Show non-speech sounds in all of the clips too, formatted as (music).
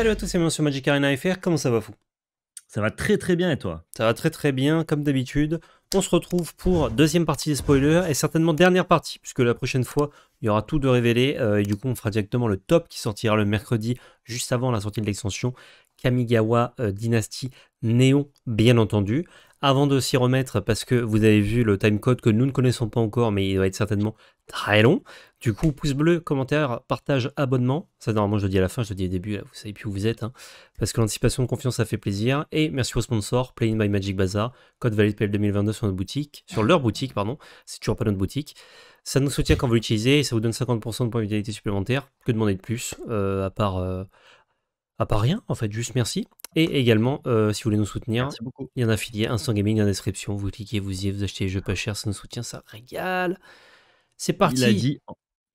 Salut à tous et bienvenue sur Magic Arena FR, comment ça va fou Ça va très très bien et toi Ça va très très bien, comme d'habitude. On se retrouve pour deuxième partie des spoilers et certainement dernière partie, puisque la prochaine fois, il y aura tout de révélé. Euh, et du coup, on fera directement le top qui sortira le mercredi, juste avant la sortie de l'extension Kamigawa euh, Dynasty Néon, bien entendu. Avant de s'y remettre, parce que vous avez vu le timecode que nous ne connaissons pas encore, mais il va être certainement très long. Du coup, pouce bleu, commentaire, partage, abonnement. Ça, normalement, je le dis à la fin, je le dis au début, là, vous savez plus où vous êtes. Hein. parce que l'anticipation de confiance, ça fait plaisir. Et merci aux sponsors, Play by Magic Bazaar, code valide PL 2022 sur notre boutique, sur leur boutique, pardon, c'est toujours pas notre boutique. Ça nous soutient quand vous l'utilisez et ça vous donne 50% de points de supplémentaires. Que demander de plus, euh, à part... Euh, à part rien, en fait, juste merci. Et également, euh, si vous voulez nous soutenir, il y en a affilié Instant Gaming dans la description. Vous cliquez, vous y vous achetez les jeux pas chers, ça nous soutient, ça régale. C'est parti. Il a, dit,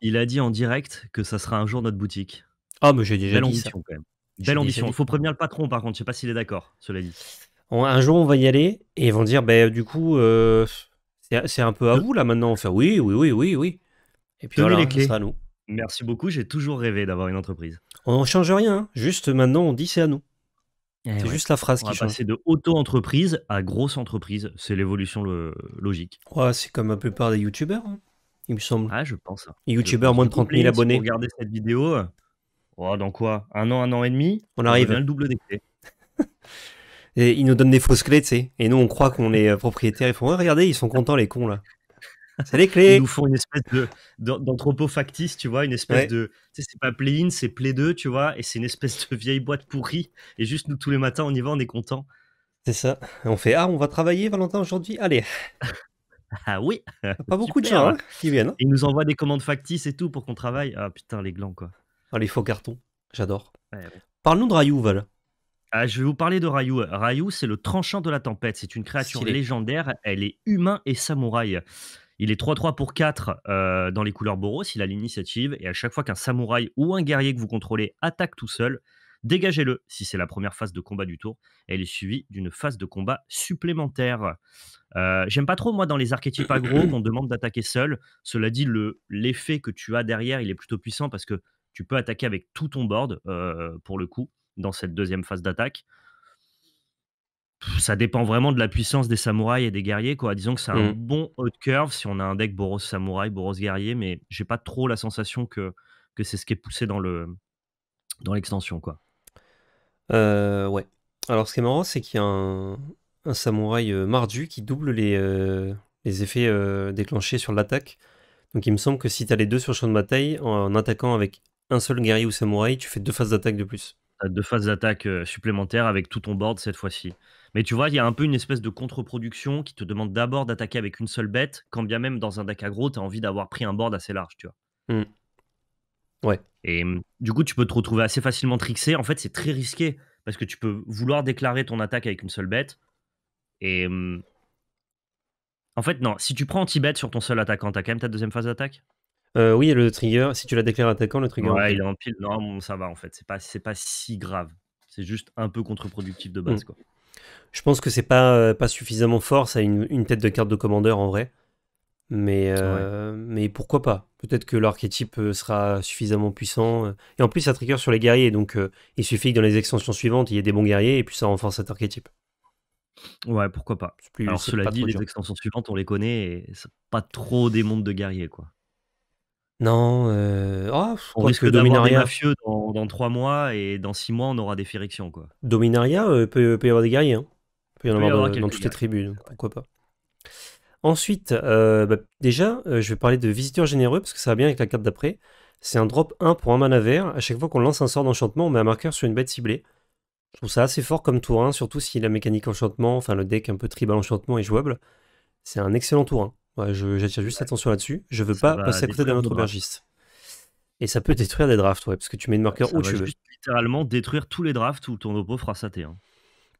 il a dit en direct que ça sera un jour notre boutique. Ah, mais j'ai déjà dit quand même. Belle ambition. Il faut prévenir le patron, par contre. Je sais pas s'il est d'accord, cela dit. Un jour, on va y aller et ils vont dire, bah, du coup, euh, c'est un peu à vous là maintenant. on fait oui, oui, oui, oui, oui. Et puis voilà, ça sera à nous. Merci beaucoup. J'ai toujours rêvé d'avoir une entreprise. On n'en change rien. Hein. Juste maintenant, on dit c'est à nous. Eh c'est juste la phrase qui change. de auto-entreprise à grosse entreprise. C'est l'évolution logique. c'est comme la plupart des youtubeurs, hein, il me semble. Ah, je pense. Les youtubeurs, moins de 30 000 abonnés. Si regardez cette vidéo. Oh, dans quoi Un an, un an et demi On arrive. On le double des clés. (laughs) et ils nous donnent des fausses clés, tu sais. Et nous, on croit qu'on est euh, propriétaires. Ils font regardez, ils sont contents, les cons, là. C'est Ils nous font une espèce d'entrepôt factice, tu vois, une espèce de. c'est pas Play-in, c'est Play-2, tu vois, et c'est une espèce de vieille boîte pourrie. Et juste nous, tous les matins, on y va, on est content. C'est ça. On fait Ah, on va travailler, Valentin, aujourd'hui Allez. (laughs) ah oui. Ah, pas beaucoup de gens hein. Hein, qui viennent. Hein. Ils nous envoient des commandes factices et tout pour qu'on travaille. Ah putain, les glands, quoi. Ah, les faux cartons. J'adore. Parle-nous de Rayou, Val. Ah, je vais vous parler de Rayou. Rayou, c'est le tranchant de la tempête. C'est une créature légendaire. Elle est humain et samouraï. Il est 3-3 pour 4 euh, dans les couleurs Boros. Il a l'initiative. Et à chaque fois qu'un samouraï ou un guerrier que vous contrôlez attaque tout seul, dégagez-le si c'est la première phase de combat du tour. Elle est suivie d'une phase de combat supplémentaire. Euh, j'aime pas trop, moi, dans les archétypes agro, qu'on demande d'attaquer seul. Cela dit, l'effet que tu as derrière, il est plutôt puissant parce que tu peux attaquer avec tout ton board, euh, pour le coup, dans cette deuxième phase d'attaque ça dépend vraiment de la puissance des samouraïs et des guerriers. Quoi. Disons que c'est un mmh. bon haut de curve si on a un deck Boros samouraï, Boros guerrier, mais j'ai pas trop la sensation que, c'est ce qui est poussé dans le dans l'extension. quoi. Euh, ouais. Alors ce qui est marrant, c'est qu'il y a un, samouraï euh, mardu qui double les, euh, effets déclenchés sur l'attaque. Donc il me semble que si tu as les deux sur le champ de bataille, en, en attaquant avec un seul guerrier ou samouraï, tu fais deux phases d'attaque de plus. Deux phases d'attaque supplémentaires avec tout ton board cette fois-ci. Mais tu vois, il y a un peu une espèce de contre-production qui te demande d'abord d'attaquer avec une seule bête, quand bien même dans un deck aggro, tu as envie d'avoir pris un board assez large, tu vois. Mmh. Ouais. Et mmh, du coup, tu peux te retrouver assez facilement trixé. En fait, c'est très risqué parce que tu peux vouloir déclarer ton attaque avec une seule bête. Et. Mmh, en fait, non, si tu prends anti-bête sur ton seul attaquant, as quand même ta deuxième phase d'attaque euh, Oui, le trigger, si tu la déclares attaquant, le trigger. Ouais, il est en pile. Non, ça va en fait, c'est pas, pas si grave. C'est juste un peu contre-productif de base, quoi. Je pense que c'est pas, euh, pas suffisamment fort, ça a une, tête de carte de commandeur en vrai. Mais, euh, mais pourquoi pas Peut-être que l'archétype euh, sera suffisamment puissant. Et en plus, ça trigger sur les guerriers, donc il suffit que dans les extensions suivantes, il y ait des bons guerriers et puis ça renforce cet archétype. Ouais, pourquoi pas. Alors cela dit, les extensions suivantes, on les connaît et c'est pas trop des mondes de guerriers, quoi. Non, euh, oh, On risque que d'avoir des mafieux dans trois 3 mois et dans 6 mois, on aura des férictions, quoi. Dominaria, euh, peut y avoir des guerriers, hein. Peut y en avoir dans toutes les tribus, pourquoi pas. Ensuite, euh, bah, déjà, je vais parler de visiteur généreux parce que ça va bien avec la carte d'après. C'est un drop 1 pour un mana vert. À chaque fois qu'on lance un sort d'enchantement, on met un marqueur sur une bête ciblée. Je trouve ça assez fort comme tour 1, hein, surtout si la mécanique enchantement, enfin le deck un peu tribal enchantement est jouable. C'est un excellent tour 1. Hein. Ouais, j'attire juste attention là-dessus. Je veux pas passer à côté d'un autre bergiste. Et ça peut détruire des drafts, ouais, parce que tu mets une marqueur où tu veux. Juste littéralement détruire tous les drafts où ton oppo fera sa hein. t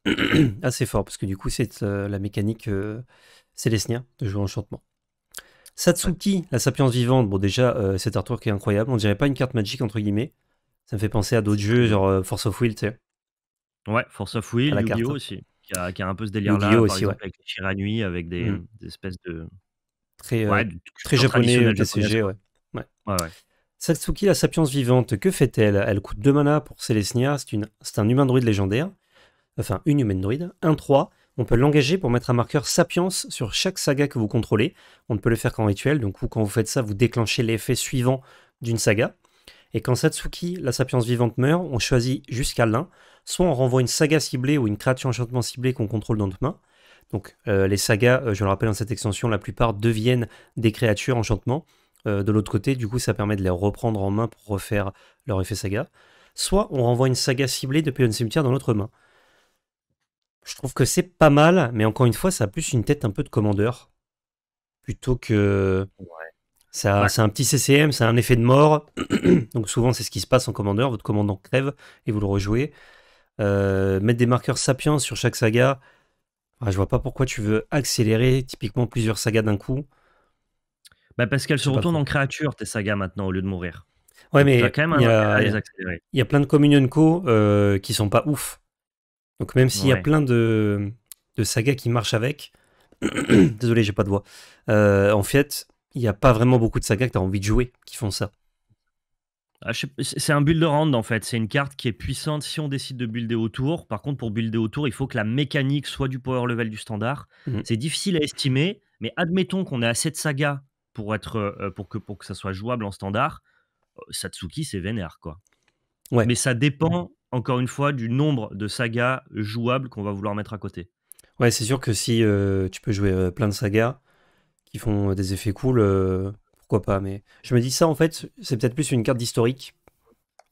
(clears throat) Assez fort, parce que du coup, c'est euh, la mécanique euh, de jouer enchantement. Satsuki, la sapience vivante. Bon, déjà, euh, cet artwork est incroyable. On dirait pas une carte magique, entre guillemets. Ça me fait penser à d'autres jeux, genre euh, Force of Will, tu sais. Ouais, Force of Will, yu gi aussi, qui a, qui a, un peu ce délire-là, par aussi, exemple, ouais. avec les nuit, avec des mm. espèces de, très, euh, très japonais, TCG. Euh, ouais. Satsuki, la sapience vivante, que fait-elle Elle coûte 2 mana pour Célestia, c'est un humain druide légendaire, enfin une humaine druide, 1-3. On peut l'engager pour mettre un marqueur sapience sur chaque saga que vous contrôlez. On ne peut le faire qu'en rituel, donc quand vous faites ça, vous déclenchez l'effet suivant d'une saga. Et quand Satsuki, la sapience vivante, meurt, on choisit jusqu'à l'un. Soit on renvoie une saga ciblée ou une créature enchantement ciblée qu'on contrôle dans notre main, donc euh, les sagas, euh, je le rappelle dans cette extension, la plupart deviennent des créatures enchantement. Euh, de l'autre côté, du coup, ça permet de les reprendre en main pour refaire leur effet saga. Soit on renvoie une saga ciblée depuis un cimetière dans l'autre main. Je trouve que c'est pas mal, mais encore une fois, ça a plus une tête un peu de commandeur. Plutôt que... Ça, C'est un petit CCM, c'est un effet de mort. (clears throat) Donc souvent, c'est ce qui se passe en commandeur. Votre commandant crève et vous le rejouez. mettre des marqueurs sapiens sur chaque saga, ah, je vois pas pourquoi tu veux accélérer typiquement plusieurs sagas d'un coup. Bah, parce qu'elles se retournent en créature, tes sagas maintenant, au lieu de mourir. Ouais, mais il y, a, plein de Communion Co euh, qui sont pas ouf. Donc même s'il y a plein de, sagas qui marchent avec, (clears throat) désolé, j'ai pas de voix. Euh, en fait, il n'y a pas vraiment beaucoup de sagas que tu as envie de jouer qui font ça. Ah, c'est un build round en fait, c'est une carte qui est puissante si on décide de builder autour. Par contre, pour builder autour, il faut que la mécanique soit du power level du standard. Mmh. C'est difficile à estimer, mais admettons qu'on ait assez de saga pour, être, euh, pour, que, pour que ça soit jouable en standard. Euh, Satsuki, c'est vénère quoi. Ouais. Mais ça dépend, encore une fois, du nombre de sagas jouables qu'on va vouloir mettre à côté. Ouais, c'est sûr que si euh, tu peux jouer plein de sagas qui font des effets cool pourquoi pas. Mais je me dis ça, en fait, c'est peut-être plus une carte d'historique,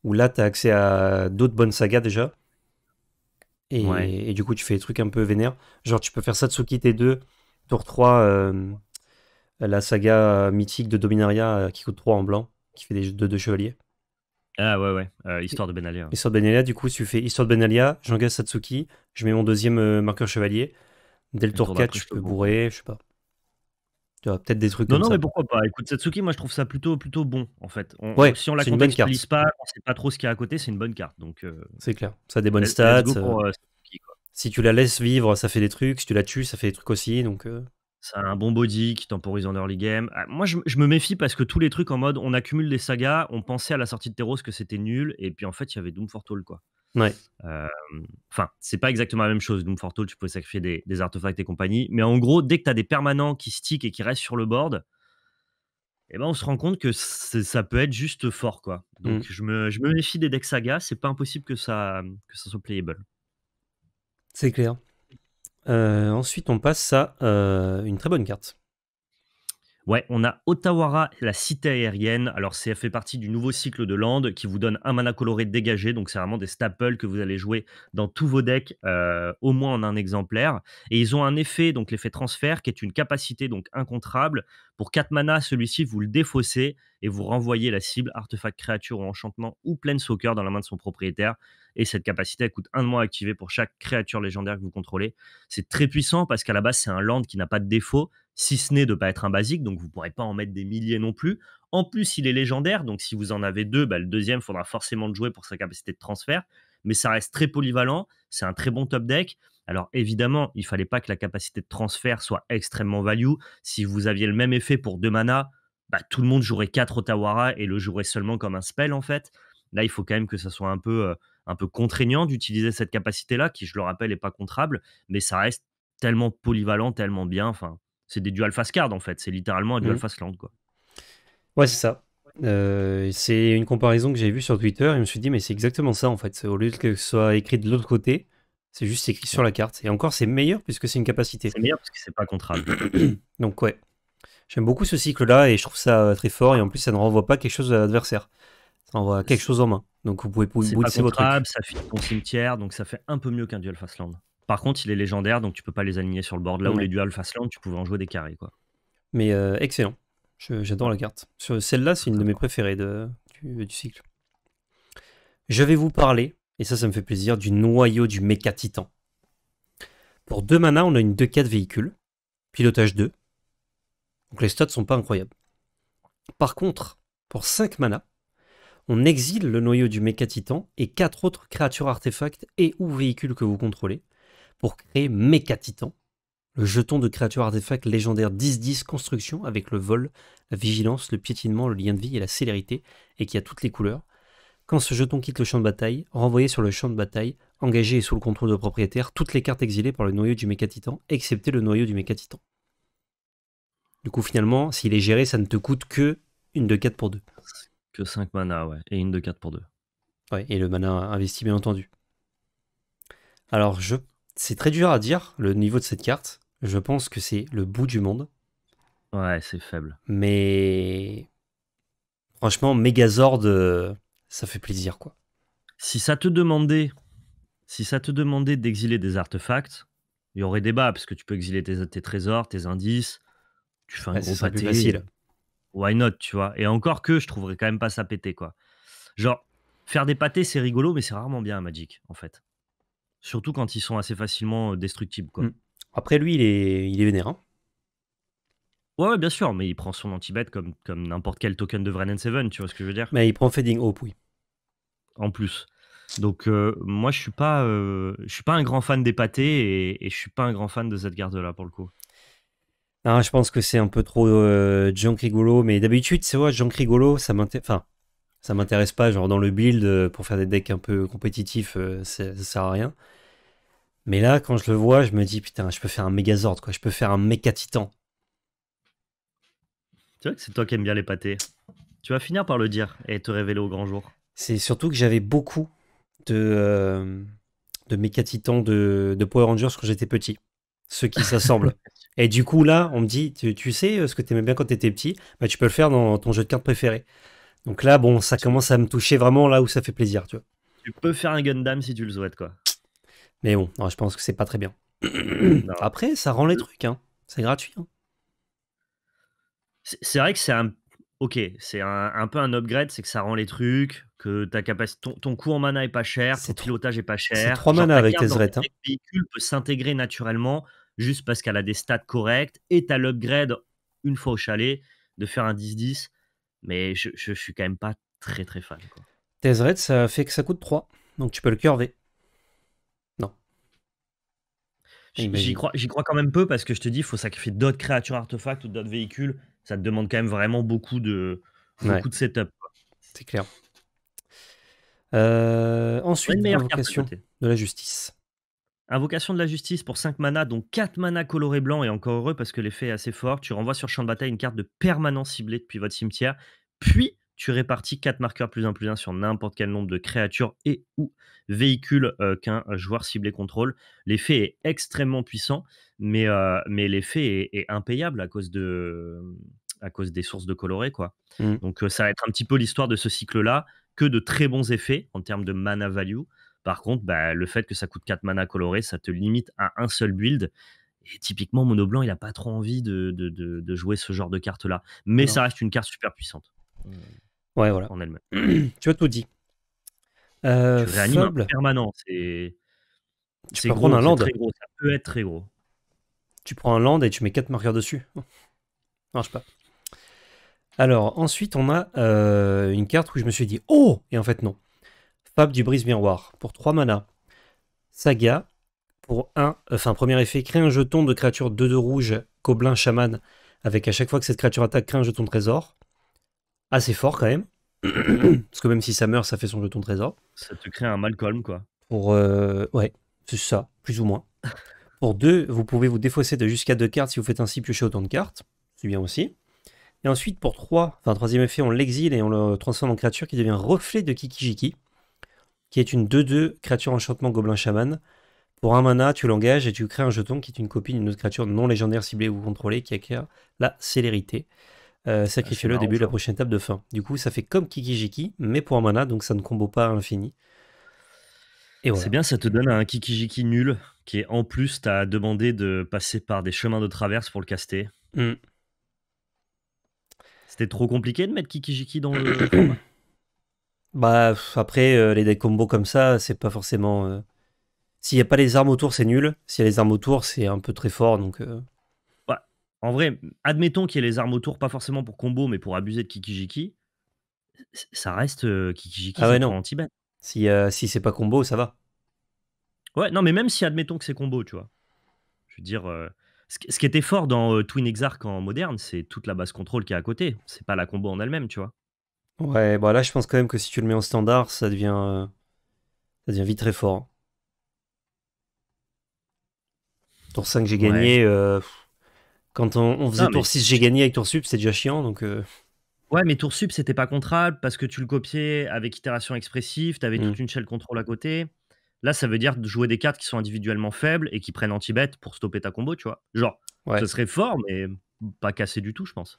où là, tu as accès à d'autres bonnes sagas déjà. Et, du coup, tu fais des trucs un peu vénères. Genre, tu peux faire Satsuki T2, tour 3, euh, la saga mythique de Dominaria euh, qui coûte 3 en blanc, qui fait des deux de chevaliers. Ah ouais, ouais, euh, histoire de Benalia. Histoire de Benalia, du coup, tu fais histoire de Benalia, j'engage Satsuki, je mets mon deuxième marqueur chevalier. Dès le, tour, 4, je peux bourrer, je sais pas. Tu peut-être des trucs non, non, mais pourquoi pas Écoute, Satsuki, moi je trouve ça plutôt, plutôt bon en fait. On, si on la contextualise pas, on sait pas trop ce qu'il y a à côté, c'est une bonne carte. Donc, euh, c'est clair, ça a des bonnes stats. Euh, euh, si tu la laisses vivre, ça fait des trucs. Si tu la tues, ça fait des trucs aussi. Donc, Ça a un bon body qui temporise en early game. Ah, moi, je, me méfie parce que tous les trucs en mode on accumule des sagas, on pensait à la sortie de Terros que c'était nul, et puis en fait, il y avait Doom for quoi. Enfin, c'est pas exactement la même chose. Doom tu peux sacrifier des, artefacts et compagnie. Mais en gros, dès que tu as des permanents qui stick et qui restent sur le board, et eh ben, on se rend compte que ça peut être juste fort. quoi. Mmh. Donc je, me, méfie des decks saga, c'est pas impossible que ça, que ça soit playable. C'est clair. Euh, ensuite, on passe à euh, une très bonne carte. Ouais, on a Otawara, la cité aérienne. Alors, ça fait partie du nouveau cycle de land qui vous donne un mana coloré dégagé. Donc, c'est vraiment des staples que vous allez jouer dans tous vos decks, euh, au moins en un exemplaire. Et ils ont un effet, donc l'effet transfert, qui est une capacité donc incontrable. Pour 4 mana, celui-ci, vous le défaussez et vous renvoyez la cible, artefact, créature ou enchantement ou pleine soccer dans la main de son propriétaire. Et cette capacité, elle coûte un de moins activé pour chaque créature légendaire que vous contrôlez. C'est très puissant parce qu'à la base, c'est un land qui n'a pas de défaut si ce n'est de ne pas être un basique, donc vous ne pourrez pas en mettre des milliers non plus. En plus, il est légendaire, donc si vous en avez deux, bah, le deuxième, faudra forcément le jouer pour sa capacité de transfert. Mais ça reste très polyvalent, c'est un très bon top deck. Alors évidemment, il fallait pas que la capacité de transfert soit extrêmement value. Si vous aviez le même effet pour deux mana, bah, tout le monde jouerait quatre Otawara et le jouerait seulement comme un spell en fait. Là, il faut quand même que ça soit un peu, euh, un peu contraignant d'utiliser cette capacité-là, qui, je le rappelle, n'est pas contrable, mais ça reste tellement polyvalent, tellement bien. Enfin, c'est des dual fast card en fait. C'est littéralement un dual mmh. face land quoi. Ouais, c'est ça. Euh, c'est une comparaison que j'ai vue sur Twitter et je me suis dit, mais c'est exactement ça en fait. Au lieu que ce soit écrit de l'autre côté, c'est juste écrit sur la carte. Et encore, c'est meilleur puisque c'est une capacité. C'est meilleur parce que c'est pas contrable. (clears throat) Donc, ouais. J'aime beaucoup ce cycle-là et je trouve ça euh, très fort. Et en plus, ça ne renvoie pas quelque chose à l'adversaire. Ça renvoie quelque chose en main. Donc, vous pouvez poser votre. C'est contrable, ça finit ton cimetière. Donc, ça fait un peu mieux qu'un duel Land. Par contre, il est légendaire, donc tu peux pas les aligner sur le board. Là où les dual faceland tu pouvais en jouer des carrés. quoi. Mais euh, excellent. J'adore la carte. Celle-là, c'est une de mes préférées de, du, cycle. Je vais vous parler, et ça, ça me fait plaisir, du noyau du méca titan. Pour 2 mana, on a une 2-4 véhicule, pilotage 2. Donc les stats sont pas incroyables. Par contre, pour 5 mana, on exile le noyau du méca titan et quatre autres créatures artefacts et ou véhicules que vous contrôlez pour créer Mecha Titan, le jeton de créature artefact légendaire 10-10 construction avec le vol, la vigilance, le piétinement, le lien de vie et la célérité, et qui a toutes les couleurs. Quand ce jeton quitte le champ de bataille, renvoyé sur le champ de bataille, engagé et sous le contrôle de propriétaire, toutes les cartes exilées par le noyau du Mecha Titan, excepté le noyau du Mecha Titan. Du coup, finalement, s'il est géré, ça ne te coûte que une de 4 pour 2. Que 5 mana, ouais, et une de 4 pour 2. Ouais, et le mana investi, bien entendu. Alors, je c'est très dur à dire le niveau de cette carte. Je pense que c'est le bout du monde. Ouais, c'est faible. Mais franchement, Megazord, euh, ça fait plaisir quoi. Si ça te demandait, si ça te demandait d'exiler des artefacts, il y aurait débat parce que tu peux exiler tes, trésors, tes indices. Tu fais un gros pâté. facile. Why not, tu vois Et encore que je trouverais quand même pas ça pété quoi. Genre faire des pâtés, c'est rigolo, mais c'est rarement bien à Magic en fait. Surtout quand ils sont assez facilement euh, destructibles. Quoi. Mmh. Après, lui, il est, il est vénérant. Hein. Ouais, bien sûr, mais il prend son anti-bet comme, comme n'importe quel token de Vren Seven, tu vois ce que je veux dire Mais il prend Fading Hope, oui. En plus. Donc, euh, moi, je suis pas, euh, je suis pas un grand fan des pâtés et, et je suis pas un grand fan de cette garde-là, pour le coup. Non, ah, je pense que c'est un peu trop John Crigolo, mais d'habitude, c'est vrai, John Crigolo, ça m'intéresse ça m'intéresse pas. Genre dans le build, euh, pour faire des decks un peu compétitifs, euh, ça, ça sert à rien. Mais là, quand je le vois, je me dis putain, je peux faire un Megazord, quoi. Je peux faire un méca titan. Tu vois que c'est toi qui aimes bien les pâtés. Tu vas finir par le dire et te révéler au grand jour. C'est surtout que j'avais beaucoup de, euh, de méca titans de, Power Rangers quand j'étais petit. Ceux qui s'assemblent. (laughs) et du coup, là, on me dit, tu, sais ce que t'aimais bien quand t'étais petit, bah, tu peux le faire dans ton jeu de cartes préféré. Donc là, bon, ça commence à me toucher vraiment là où ça fait plaisir, tu vois. Tu peux faire un Gundam si tu le souhaites, quoi. Mais bon, je pense que c'est pas très bien. (clears throat) Après, ça rend les euh. trucs, hein. C'est gratuit. Hein. C'est vrai que c'est un. Ok, c'est un, peu un upgrade, c'est que ça rend les trucs, que ta capacité, ton, coût en mana est pas cher, ton pilotage est pas cher. C'est 3 mana avec tes hein. véhicule peut s'intégrer naturellement juste parce qu'elle a des stats correctes et t'as l'upgrade une fois au chalet de faire un 10-10 mais je, suis quand même pas très très fan. Quoi. ça fait que ça coûte 3. Donc tu peux le curver. Non. J'y crois, crois, quand même peu parce que je te dis, il faut sacrifier d'autres créatures artefacts ou d'autres véhicules. Ça te demande quand même vraiment beaucoup de, beaucoup de setup. C'est clair. Euh, ensuite, l'invocation de la justice. Invocation de la justice pour 5 mana dont 4 mana coloré blanc et encore heureux parce que l'effet est assez fort. Tu renvoies sur champ de bataille une carte de permanence ciblée depuis votre cimetière, puis tu répartis 4 marqueurs plus 1 plus 1 sur n'importe quel nombre de créatures et ou véhicules euh, qu'un joueur ciblé contrôle. L'effet est extrêmement puissant, mais, euh, mais l'effet est, impayable à cause, de, à cause des sources de coloré Quoi. Mmh. Donc euh, ça va être un petit peu l'histoire de ce cycle-là, que de très bons effets en termes de mana value. Par contre, bah, le fait que ça coûte 4 mana colorés, ça te limite à un seul build. Et typiquement, Mono il n'a pas trop envie de, jouer ce genre de carte-là. Mais ça reste une carte super puissante. Mmh. Ouais, voilà. En elle-même. (clears throat) tu vois, tout dit. Euh, tu réanimes permanent. Tu peux un land. Très gros. Ça peut être très gros. Tu prends un land et tu mets 4 marqueurs dessus. (laughs) Marche pas. Alors, ensuite, on a euh, une carte où je me suis dit Oh Et en fait, non. Pape du brise-miroir. Pour 3 mana. Saga. Pour 1, euh, enfin, premier effet, crée un jeton de créature 2-2 rouge, Coblin chaman, avec à chaque fois que cette créature attaque, crée un jeton de trésor. Assez fort quand même. (clears throat) Parce que même si ça meurt, ça fait son jeton de trésor. Ça te crée un Malcolm, quoi. Pour. Euh, ouais, c'est ça, plus ou moins. (laughs) Pour 2, vous pouvez vous défausser de jusqu'à 2 cartes si vous faites ainsi piocher autant de cartes. C'est bien aussi. Et ensuite, pour 3, enfin troisième effet, on l'exile et on le transforme en créature qui devient reflet de Kikijiki qui est une 2-2 créature enchantement gobelin chaman. Pour un mana, tu l'engages et tu crées un jeton qui est une copie d'une autre créature non légendaire ciblée ou contrôlée qui acquiert la célérité. Euh, ah, Sacrifiez-le au début de la prochaine étape de fin. Du coup, ça fait comme Kikijiki, mais pour un mana, donc ça ne combo pas à l'infini. Et C'est bien, ça te donne un Kikijiki nul qui est en plus, t'as demandé de passer par des chemins de traverse pour le caster. Hmm. C'était trop compliqué de mettre Kikijiki dans le (clears throat) Bah, après, euh, les decks combos comme ça, c'est pas forcément. Euh, s'il y a pas les armes autour, c'est nul. S'il y a les armes autour, c'est un peu très fort. Donc. Euh. Bah, en vrai, admettons qu'il y ait les armes autour, pas forcément pour combo, mais pour abuser de Kikijiki. Ça reste Kikijiki ah ouais, non. anti Si, si c'est pas combo, ça va. Ouais, non, mais même si admettons que c'est combo, tu vois. Je veux dire, ce qui était fort dans Twin Exarch en moderne, c'est toute la base contrôle qui est à côté. C'est pas la combo en elle-même, tu vois. Ouais, bah là, je pense quand même que si tu le mets en standard, ça devient, euh, ça devient vite très fort. Tour 5, j'ai gagné. Euh, quand on, faisait tour 6, j'ai gagné avec tour sup, c'est déjà chiant. Donc, euh. Ouais, mais tour sup, c'était pas contrable parce que tu le copiais avec itération expressive, t'avais mm. toute une shell contrôle à côté. Là, ça veut dire jouer des cartes qui sont individuellement faibles et qui prennent anti-bet pour stopper ta combo, tu vois. Genre, ça ce serait fort, mais pas cassé du tout, je pense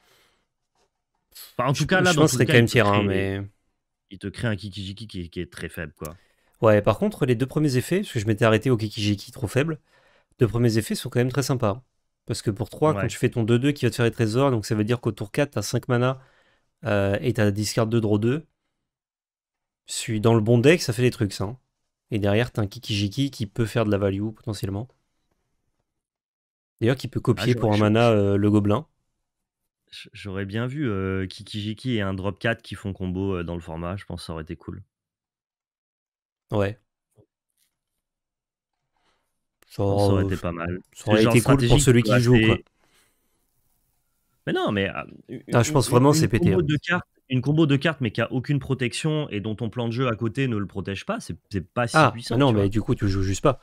en tout cas, là, pense que c'est quand même tirant, hein, mais. Il te crée un Kikijiki qui, est très faible, quoi. Ouais, par contre, les deux premiers effets, parce que je m'étais arrêté au Kikijiki trop faible, deux premiers effets sont quand même très sympas. Parce que pour 3, quand tu fais ton 2-2 qui va te faire les trésors, donc ça veut dire qu'au tour 4, t'as 5 mana euh, et t'as discard 2, draw 2. suis dans le bon deck, ça fait des trucs, ça. Hein. Et derrière, t'as un Kikijiki qui peut faire de la value potentiellement. D'ailleurs, qui peut copier pour un mana euh, le gobelin. J'aurais bien vu Kikijiki et un drop 4 qui font combo dans le format. Je pense que ça aurait été cool. Ouais. Ça aurait été pas mal. ça aurait été cool pour celui qui joue. Mais non, mais. Ah, ah, je pense vraiment, c'est pété, hein. Une combo de cartes, mais qui a aucune protection et dont ton plan de jeu à côté ne le protège pas, c'est pas si Ah, non, mais du coup, tu joues juste pas.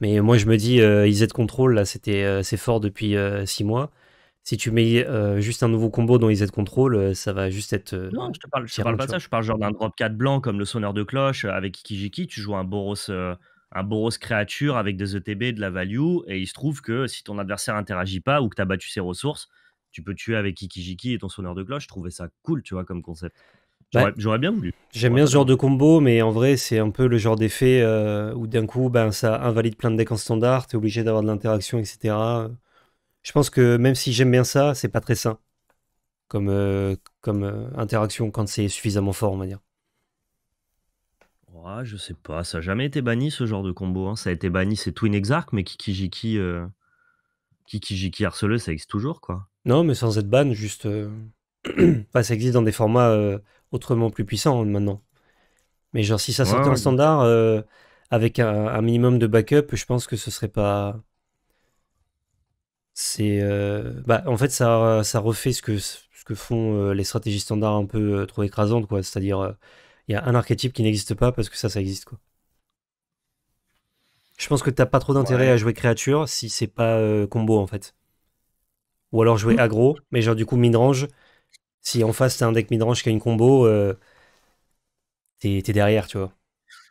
Mais moi, je me dis, euh, IZ Control, là, c'était, c'est fort depuis 6 mois. Si tu mets euh, juste un nouveau combo dans les Z contrôle, euh, ça va juste être. Euh, non, je te parle, pas de ça. Je parle genre d'un drop 4 blanc comme le sonneur de cloche avec Kijiki. Tu joues un Boros, un Boros créature avec des ETB, de la value. Et il se trouve que si ton adversaire n'interagit pas ou que tu as battu ses ressources, tu peux tuer avec Kikijiki et ton sonneur de cloche. Je trouvais ça cool, tu vois, comme concept. Bah, j'aurais bien voulu. J'aime bien ce genre de combo, mais en vrai, c'est un peu le genre d'effet où d'un coup, ben, ça invalide plein de decks en standard, Tu es obligé d'avoir de l'interaction, etc je pense que même si j'aime bien ça, c'est pas très sain comme, euh, euh, interaction quand c'est suffisamment fort, on va dire. je sais pas, ça a jamais été banni ce genre de combo. Hein. Ça a été banni, c'est Twin Exarch, mais Kikijiki, Kiki euh, Kikijiki harceleux, ça existe toujours quoi. Non, mais sans être ban, juste. (clears throat) Bah, ça existe dans des formats autrement plus puissants hein, maintenant. Mais genre, si ça sortait en standard avec un, un, minimum de backup, je pense que ce serait pas c'est euh, bah, en fait ça, ça refait ce que, ce que font euh, les stratégies standards un peu euh, trop écrasantes quoi c'est à dire il y a un archétype qui n'existe pas parce que ça ça existe quoi je pense que t'as pas trop d'intérêt à jouer créature si c'est pas combo en fait ou alors jouer mmh. aggro mais genre du coup midrange si en face t'as un deck midrange qui a une combo t'es derrière tu vois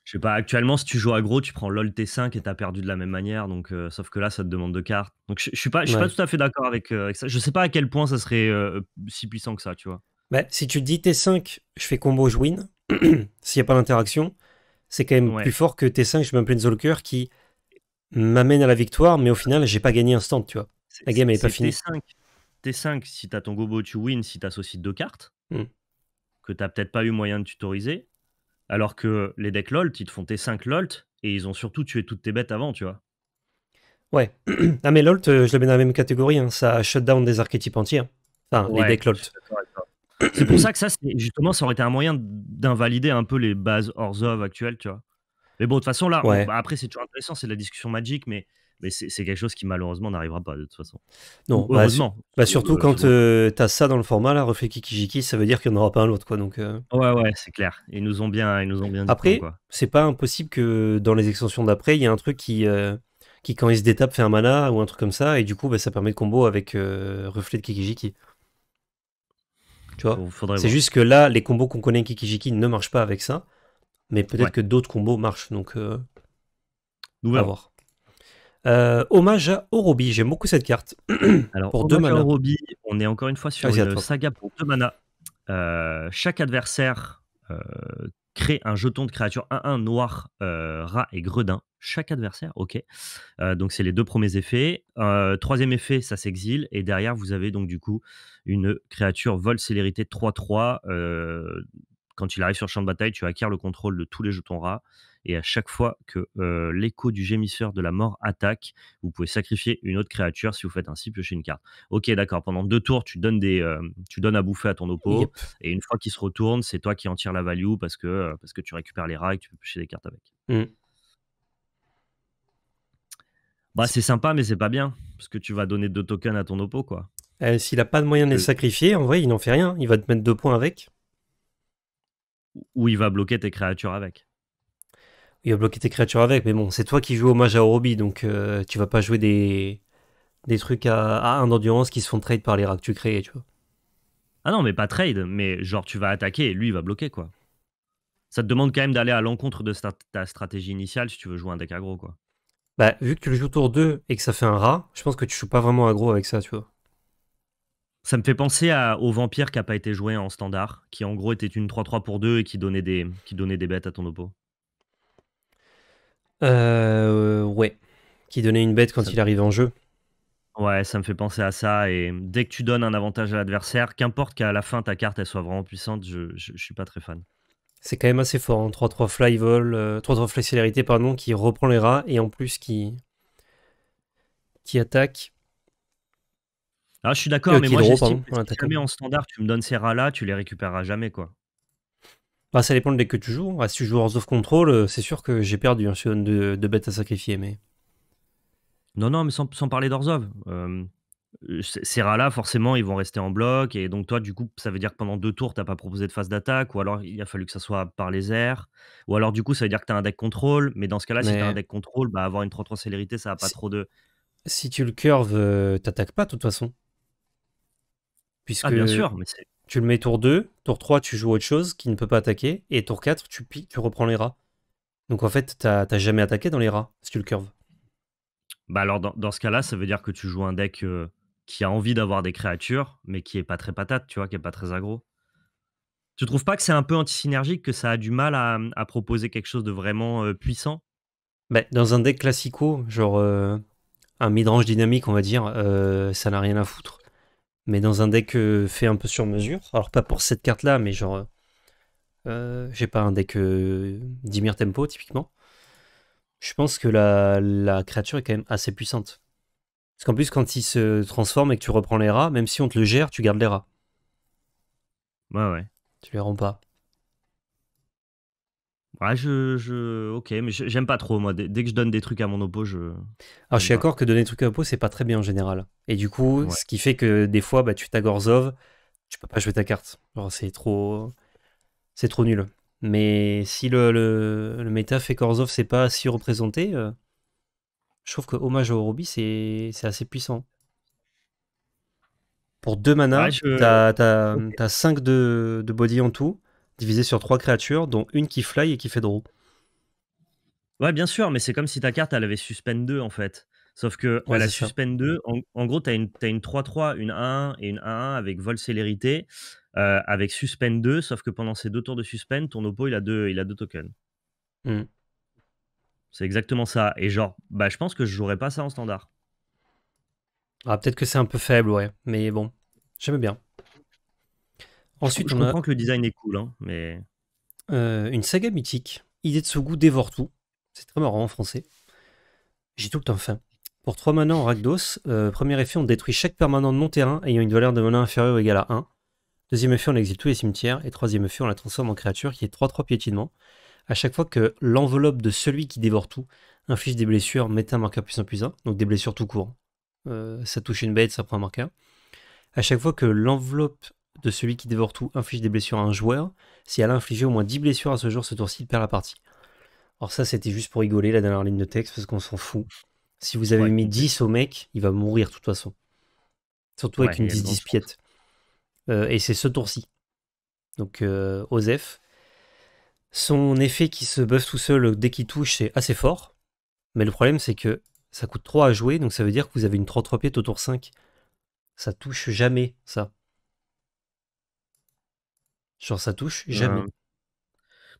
je sais pas, actuellement, si tu joues aggro, tu prends LOL T5 et t'as perdu de la même manière. Donc, euh, sauf que là, ça te demande deux cartes. Donc, je, suis pas, je suis pas tout à fait d'accord euh, avec, ça. Je sais pas à quel point ça serait euh, si puissant que ça, tu vois. Bah, si tu dis T5, je fais combo, je win. (clears throat) S'il n'y a pas d'interaction, c'est quand même plus fort que T5, je mets un cœur qui m'amène à la victoire, mais au final, j'ai pas gagné un tu vois. La game, elle est, pas finie. T5, T5 si t'as ton gobo, tu win si t'associes deux cartes, que hmm. que t'as peut-être pas eu moyen de tutoriser. Alors que les decks LOLT, ils te font tes 5 LOLT et ils ont surtout tué toutes tes bêtes avant, tu vois. Ouais. (clears throat) ah, mais LOLT, euh, je le mets dans la même catégorie. Hein. Ça shut down des archétypes entiers. Enfin, les decks LOLT. C'est pour ça que ça, justement, ça aurait été un moyen d'invalider un peu les bases hors Orzhov actuelles, tu vois. Mais bon, de toute façon, là, bah, après, c'est toujours intéressant, c'est la discussion magique, mais mais c'est quelque chose qui malheureusement n'arrivera pas de toute façon. Non, bah, bah, surtout euh, quand euh, t'as tu as ça dans le format, là, reflet Kikijiki, ça veut dire qu'il n'y en aura pas un autre quoi. Donc, euh. Ouais, ouais, c'est clair. Ils nous ont bien, ils nous ont bien dit Après, c'est pas impossible que dans les extensions d'après, il y ait un truc qui, qui, quand il se détape, fait un mana ou un truc comme ça, et du coup, bah, ça permet de combo avec reflet de Kikijiki. Tu vois C'est juste que là, les combos qu'on connaît Kikijiki ne marchent pas avec ça, mais peut-être que d'autres combos marchent. Donc, nous à voir. Euh, hommage à Orobi, j'aime beaucoup cette carte. (clears throat) Alors, pour deux manas. Orobi, on est encore une fois sur le saga pour deux manas. Euh, chaque adversaire euh, crée un jeton de créature 1-1 noir, rat et gredin. Chaque adversaire, ok. donc c'est les deux premiers effets. troisième effet, ça s'exile. Et derrière, vous avez donc du coup une créature vol célérité 3-3 quand il arrive sur le champ de bataille, tu acquiers le contrôle de tous les jetons rats. Et à chaque fois que euh, l'écho du gémisseur de la mort attaque, vous pouvez sacrifier une autre créature si vous faites ainsi piocher une carte. Ok, d'accord. Pendant deux tours, tu donnes, des, euh, tu donnes à bouffer à ton oppo. Et une fois qu'il se retourne, c'est toi qui en tires la value parce que, euh, parce que tu récupères les rats et que tu peux piocher des cartes avec. Mmh. Bah, c'est sympa, mais c'est pas bien. Parce que tu vas donner deux tokens à ton oppo, quoi. S'il n'a pas de moyen de les sacrifier, en vrai, il n'en fait rien. Il va te mettre deux points avec où il va bloquer tes créatures avec. Il va bloquer tes créatures avec, mais bon, c'est toi qui joues hommage à Orobi, donc euh, tu vas pas jouer des, trucs à, 1 d'endurance qui se font trade par les rats que tu crées, tu vois. Ah non, mais pas trade, mais genre tu vas attaquer et lui il va bloquer, quoi. Ça te demande quand même d'aller à l'encontre de ta stratégie initiale si tu veux jouer un deck aggro, quoi. Bah, vu que tu le joues tour 2 et que ça fait un rat, je pense que tu joues pas vraiment aggro avec ça, tu vois. Ça me fait penser au vampire qui n'a pas été joué en standard, qui en gros était une 3-3 pour 2 et qui donnait des, qui donnait des bêtes à ton oppo. Euh, ouais. Qui donnait une bête quand il arrivait en jeu. Ouais, ça me fait penser à ça. Et dès que tu donnes un avantage à l'adversaire, qu'importe qu'à la fin ta carte elle soit vraiment puissante, je, ne suis pas très fan. C'est quand même assez fort. 3-3 hein. fly vol, 3-3 euh, fly célérité, pardon, qui reprend les rats et en plus qui, qui attaque ah, je suis d'accord, mais moi, j'estime que jamais en standard, tu me donnes ces rats-là, tu les récupéreras jamais, quoi. Bah, ça dépend de deck que tu joues. Ah, si tu joues hors of Control, euh, c'est sûr que j'ai perdu. Hein, un de, bêtes à sacrifier, mais... Non, non, mais sans, parler d'Orzov. Euh, ces rats-là, forcément, ils vont rester en bloc. Et donc, toi, du coup, ça veut dire que pendant deux tours, t'as pas proposé de phase d'attaque. Ou alors, il a fallu que ça soit par les airs. Ou alors, du coup, ça veut dire que tu as un deck contrôle. Mais dans ce cas-là, si tu un deck contrôle, bah, avoir une 3-3 célérité, ça a pas trop de. Si tu le curves, euh, t'attaques pas, de toute façon. Puisque ah, bien sûr, tu le mets tour 2, tour 3, tu joues autre chose qui ne peut pas attaquer, et tour 4, tu, tu reprends les rats. Donc en fait, t'as jamais attaqué dans les rats, si tu le curves. Bah alors, dans, ce cas-là, ça veut dire que tu joues un deck euh, qui a envie d'avoir des créatures, mais qui est pas très patate, tu vois, qui est pas très agro Tu trouves pas que c'est un peu antisynergique, que ça a du mal à, proposer quelque chose de vraiment euh, puissant bah, Dans un deck classico, genre euh, un midrange dynamique, on va dire, ça n'a rien à foutre mais dans un deck euh, fait un peu sur mesure. Alors pas pour cette carte-là, mais genre... Euh, euh, j'ai pas un deck Dimir Tempo typiquement. Je pense que la, la, créature est quand même assez puissante. Parce qu'en plus, quand il se transforme et que tu reprends les rats, même si on te le gère, tu gardes les rats. Ouais, ouais. Tu les rends pas. Ouais, je, Ok, mais j'aime pas trop, moi. Dès que je donne des trucs à mon oppo, je. Alors, ah, je suis d'accord que donner des trucs à oppo, c'est pas très bien en général. Et du coup, ce qui fait que des fois, bah, tu t'agorzov, tu peux pas jouer ta carte. C'est trop. C'est trop nul. Mais si le, le, le méta fait qu'Orzov, c'est pas si représenté, euh, je trouve que Hommage au Roby c'est assez puissant. Pour deux manas, t'as 5 de body en tout divisé sur trois créatures, dont une qui fly et qui fait draw. Ouais, bien sûr, mais c'est comme si ta carte, elle avait suspend 2 en fait. Sauf que a suspend 2. En, gros, tu as une 3-3, une 1-1 et une 1-1 avec vol célérité, euh, avec suspend 2. Sauf que pendant ces deux tours de suspend, ton oppo, il a deux, il a deux tokens. Hmm. C'est exactement ça. Et genre, bah, je pense que je jouerais pas ça en standard. Ah, peut-être que c'est un peu faible, ouais. Mais bon, j'aime bien. Ensuite, je, on comprends que le design est cool, hein, mais. Euh, une saga mythique. idée de ce goût dévore tout. C'est très marrant en français. J'ai tout le temps faim. Pour 3 manas en Ragdos, euh, premier effet, on détruit chaque permanent de mon terrain ayant une valeur de mana inférieure ou égale à 1. Deuxième effet, on exile tous les cimetières. Et troisième effet, on la transforme en créature qui est 3-3 piétinement. À chaque fois que l'enveloppe de celui qui dévore tout inflige des blessures, met un marqueur plus 1 plus 1, donc des blessures tout court. Euh, ça touche une bête, ça prend un marqueur. À chaque fois que l'enveloppe de celui qui dévore tout inflige des blessures à un joueur. Si elle a infligé au moins 10 blessures à ce joueur ce tour-ci, il perd la partie. Alors ça, c'était juste pour rigoler la dernière ligne de texte parce qu'on s'en fout. Si vous avez mis 10 au mec, il va mourir de toute façon. Surtout avec une 10-10 piètes. Euh, et c'est ce tour-ci. Donc euh, Osef. Son effet qui se buff tout seul dès qu'il touche, c'est assez fort. Mais le problème, c'est que ça coûte 3 à jouer, donc ça veut dire que vous avez une 3-3 piètes au tour 5. Ça touche jamais, ça. Genre, ça touche, jamais.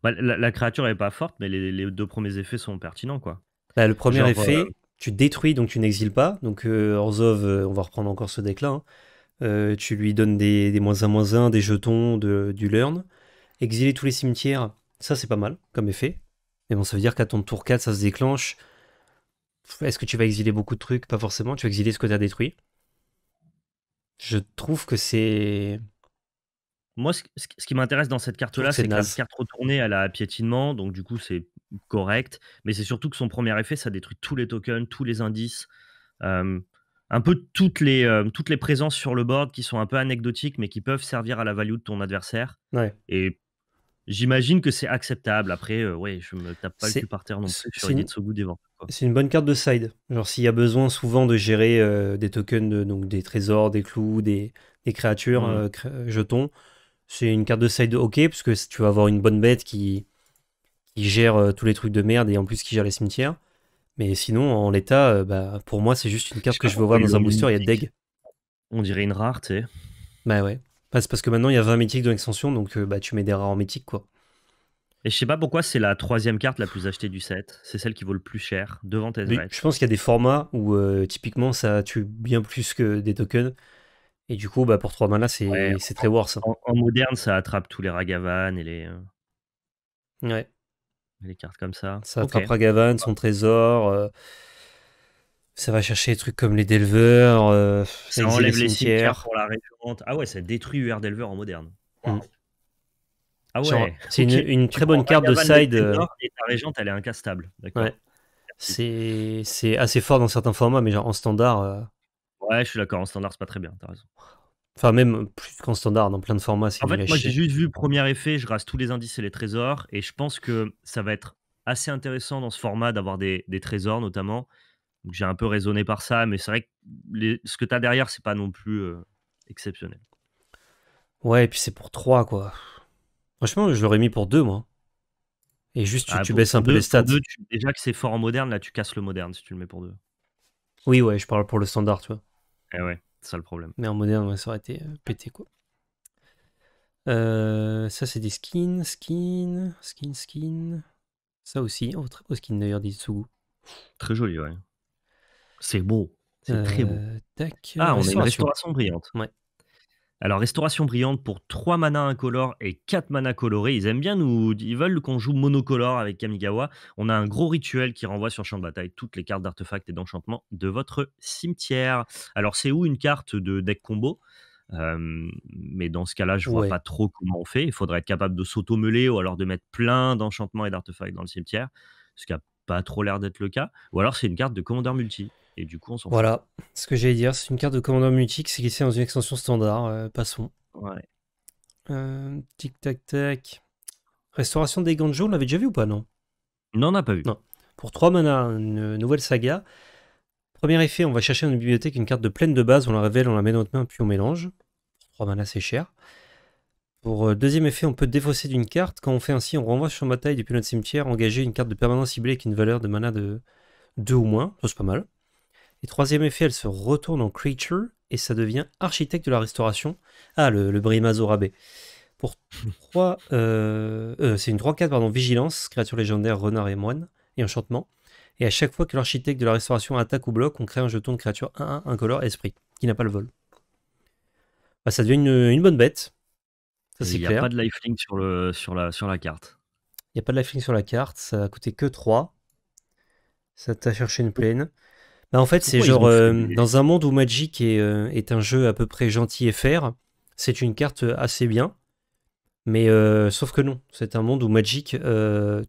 Bah, la, créature est pas forte, mais les, deux premiers effets sont pertinents, quoi. Bah, le premier effet, euh, tu détruis, donc tu n'exiles pas. Donc euh, euh on va reprendre encore ce déclin. Hein. Euh, tu lui donnes des, moins un moins un des jetons, de, du learn. Exiler tous les cimetières, ça c'est pas mal comme effet. Mais bon, ça veut dire qu'à ton tour 4, ça se déclenche. Est-ce que tu vas exiler beaucoup de trucs Pas forcément, tu vas exiler ce que tu as détruit. Je trouve que c'est. Moi, ce, qui m'intéresse dans cette carte-là, c'est que la carte retournée, à la piétinement, donc du coup, c'est correct. Mais c'est surtout que son premier effet, ça détruit tous les tokens, tous les indices, un peu toutes les, toutes les présences sur le board qui sont un peu anecdotiques, mais qui peuvent servir à la value de ton adversaire. Et J'imagine que c'est acceptable. Après, je euh, ouais, je me tape pas le cul par terre non plus C'est une bonne carte de side. Genre, s'il y a besoin souvent de gérer euh, des tokens, donc des trésors, des clous, des, créatures, mmh. euh, jetons, c'est une carte de side ok, parce que tu vas avoir une bonne bête qui, qui gère euh, tous les trucs de merde et en plus qui gère les cimetières. Mais sinon, en l'état, euh, bah, pour moi, c'est juste une carte que je veux voir dans un booster. Il y a deg. On dirait une rare, tu sais. Bah ouais. c'est parce que maintenant, il y a 20 mythiques dans l'extension, donc euh, bah, tu mets des rares en mythique, quoi. Et je sais pas pourquoi c'est la troisième carte la plus achetée du set. C'est celle qui vaut le plus cher devant Tesla. Je pense qu'il y a des formats où typiquement ça tue bien plus que des tokens. Et du coup, bah, pour 3 là c'est très worse. En, moderne, ça attrape tous les Ragavan et les. Euh, ouais. Les cartes comme ça. Ça attrape Ragavan, son trésor. Euh, ça va chercher des trucs comme les déleveurs. Euh, ça les enlève les cimetières pour la régente. Ah ouais, ça détruit UR déleveur en moderne. Mm. Ah ouais. C'est une, très bonne carte de side. Et ta régente, elle est incastable. Ouais. C'est assez fort dans certains formats, mais genre en standard. Ouais, je suis d'accord. En standard, c'est pas très bien. T'as raison. Enfin, même plus qu'en standard, dans plein de formats. En fait, moi, j'ai juste vu premier effet. Je rase tous les indices et les trésors. Et je pense que ça va être assez intéressant dans ce format d'avoir des, trésors, notamment. j'ai un peu raisonné par ça. Mais c'est vrai que ce que t'as as derrière, c'est pas non plus euh, exceptionnel. Ouais, et puis c'est pour 3, quoi. Franchement, je l'aurais mis pour 2, moi. Et juste, ah, tu, baisses un peu les stats. déjà que c'est fort en moderne, là, tu casses le moderne si tu le mets pour 2. Oui, ouais, je parle pour le standard, tu vois. Eh ouais, c'est ça le problème. Mais en moderne, ça aurait été euh, pété quoi. Euh, ça, c'est des skins, skins, skins, skins. Ça aussi. Oh, très beau skin d'ailleurs d'Itsugu. Très joli, ouais. C'est beau. C'est très beau. Euh, ah, on a une restauration brillante. Ouais. Alors, Restauration Brillante pour 3 manas incolores et 4 manas colorés. Ils aiment bien nous. Ils veulent qu'on joue monocolore avec Kamigawa. On a un gros rituel qui renvoie sur champ de bataille toutes les cartes d'artefacts et d'enchantements de votre cimetière. Alors, c'est où une carte de deck combo euh, mais dans ce cas-là, je vois pas trop comment on fait. Il faudrait être capable de sauto ou alors de mettre plein d'enchantements et d'artefacts dans le cimetière, ce qui a pas trop l'air d'être le cas. Ou alors c'est une carte de commandeur multi. Et du coup, on s'en Voilà, ce que j'allais dire, c'est une carte de commandeur multi qui s'est dans une extension standard. Euh, passons. Ouais. Euh, tic tac tac. Restauration des Ganjo, on l'avait déjà vu ou pas, non Non, on n'a pas vu. Non. Pour 3 mana, une nouvelle saga. Premier effet, on va chercher dans une bibliothèque une carte de pleine de base, on la révèle, on la met dans notre main, puis on mélange. 3 mana, c'est cher. Pour euh, deuxième effet, on peut défausser d'une carte. Quand on fait ainsi, on renvoie sur bataille depuis notre cimetière, engager une carte de permanence ciblée avec une valeur de mana de 2 ou moins. Ça, c'est pas mal. Et troisième effet, elle se retourne en creature et ça devient architecte de la restauration. Ah, le, brimazo Brimazorabé. Pour 3. (laughs) Euh, euh, c'est une 3-4, pardon, vigilance, créature légendaire, renard et moine, et enchantement. Et à chaque fois que l'architecte de la restauration attaque ou bloque, on crée un jeton de créature 1-1, incolore, esprit, qui n'a pas le vol. Bah, ça devient une bonne bête. Il n'y a pas de lifelink sur, sur, la, sur la carte. Il n'y a pas de lifelink sur la carte. Ça a coûté que 3. Ça t'a cherché une plaine. Bah, en fait, c'est genre euh, dans un monde où Magic est, euh, est, un jeu à peu près gentil et fair, c'est une carte euh, assez bien. Mais sauf que non, c'est un monde où Magic,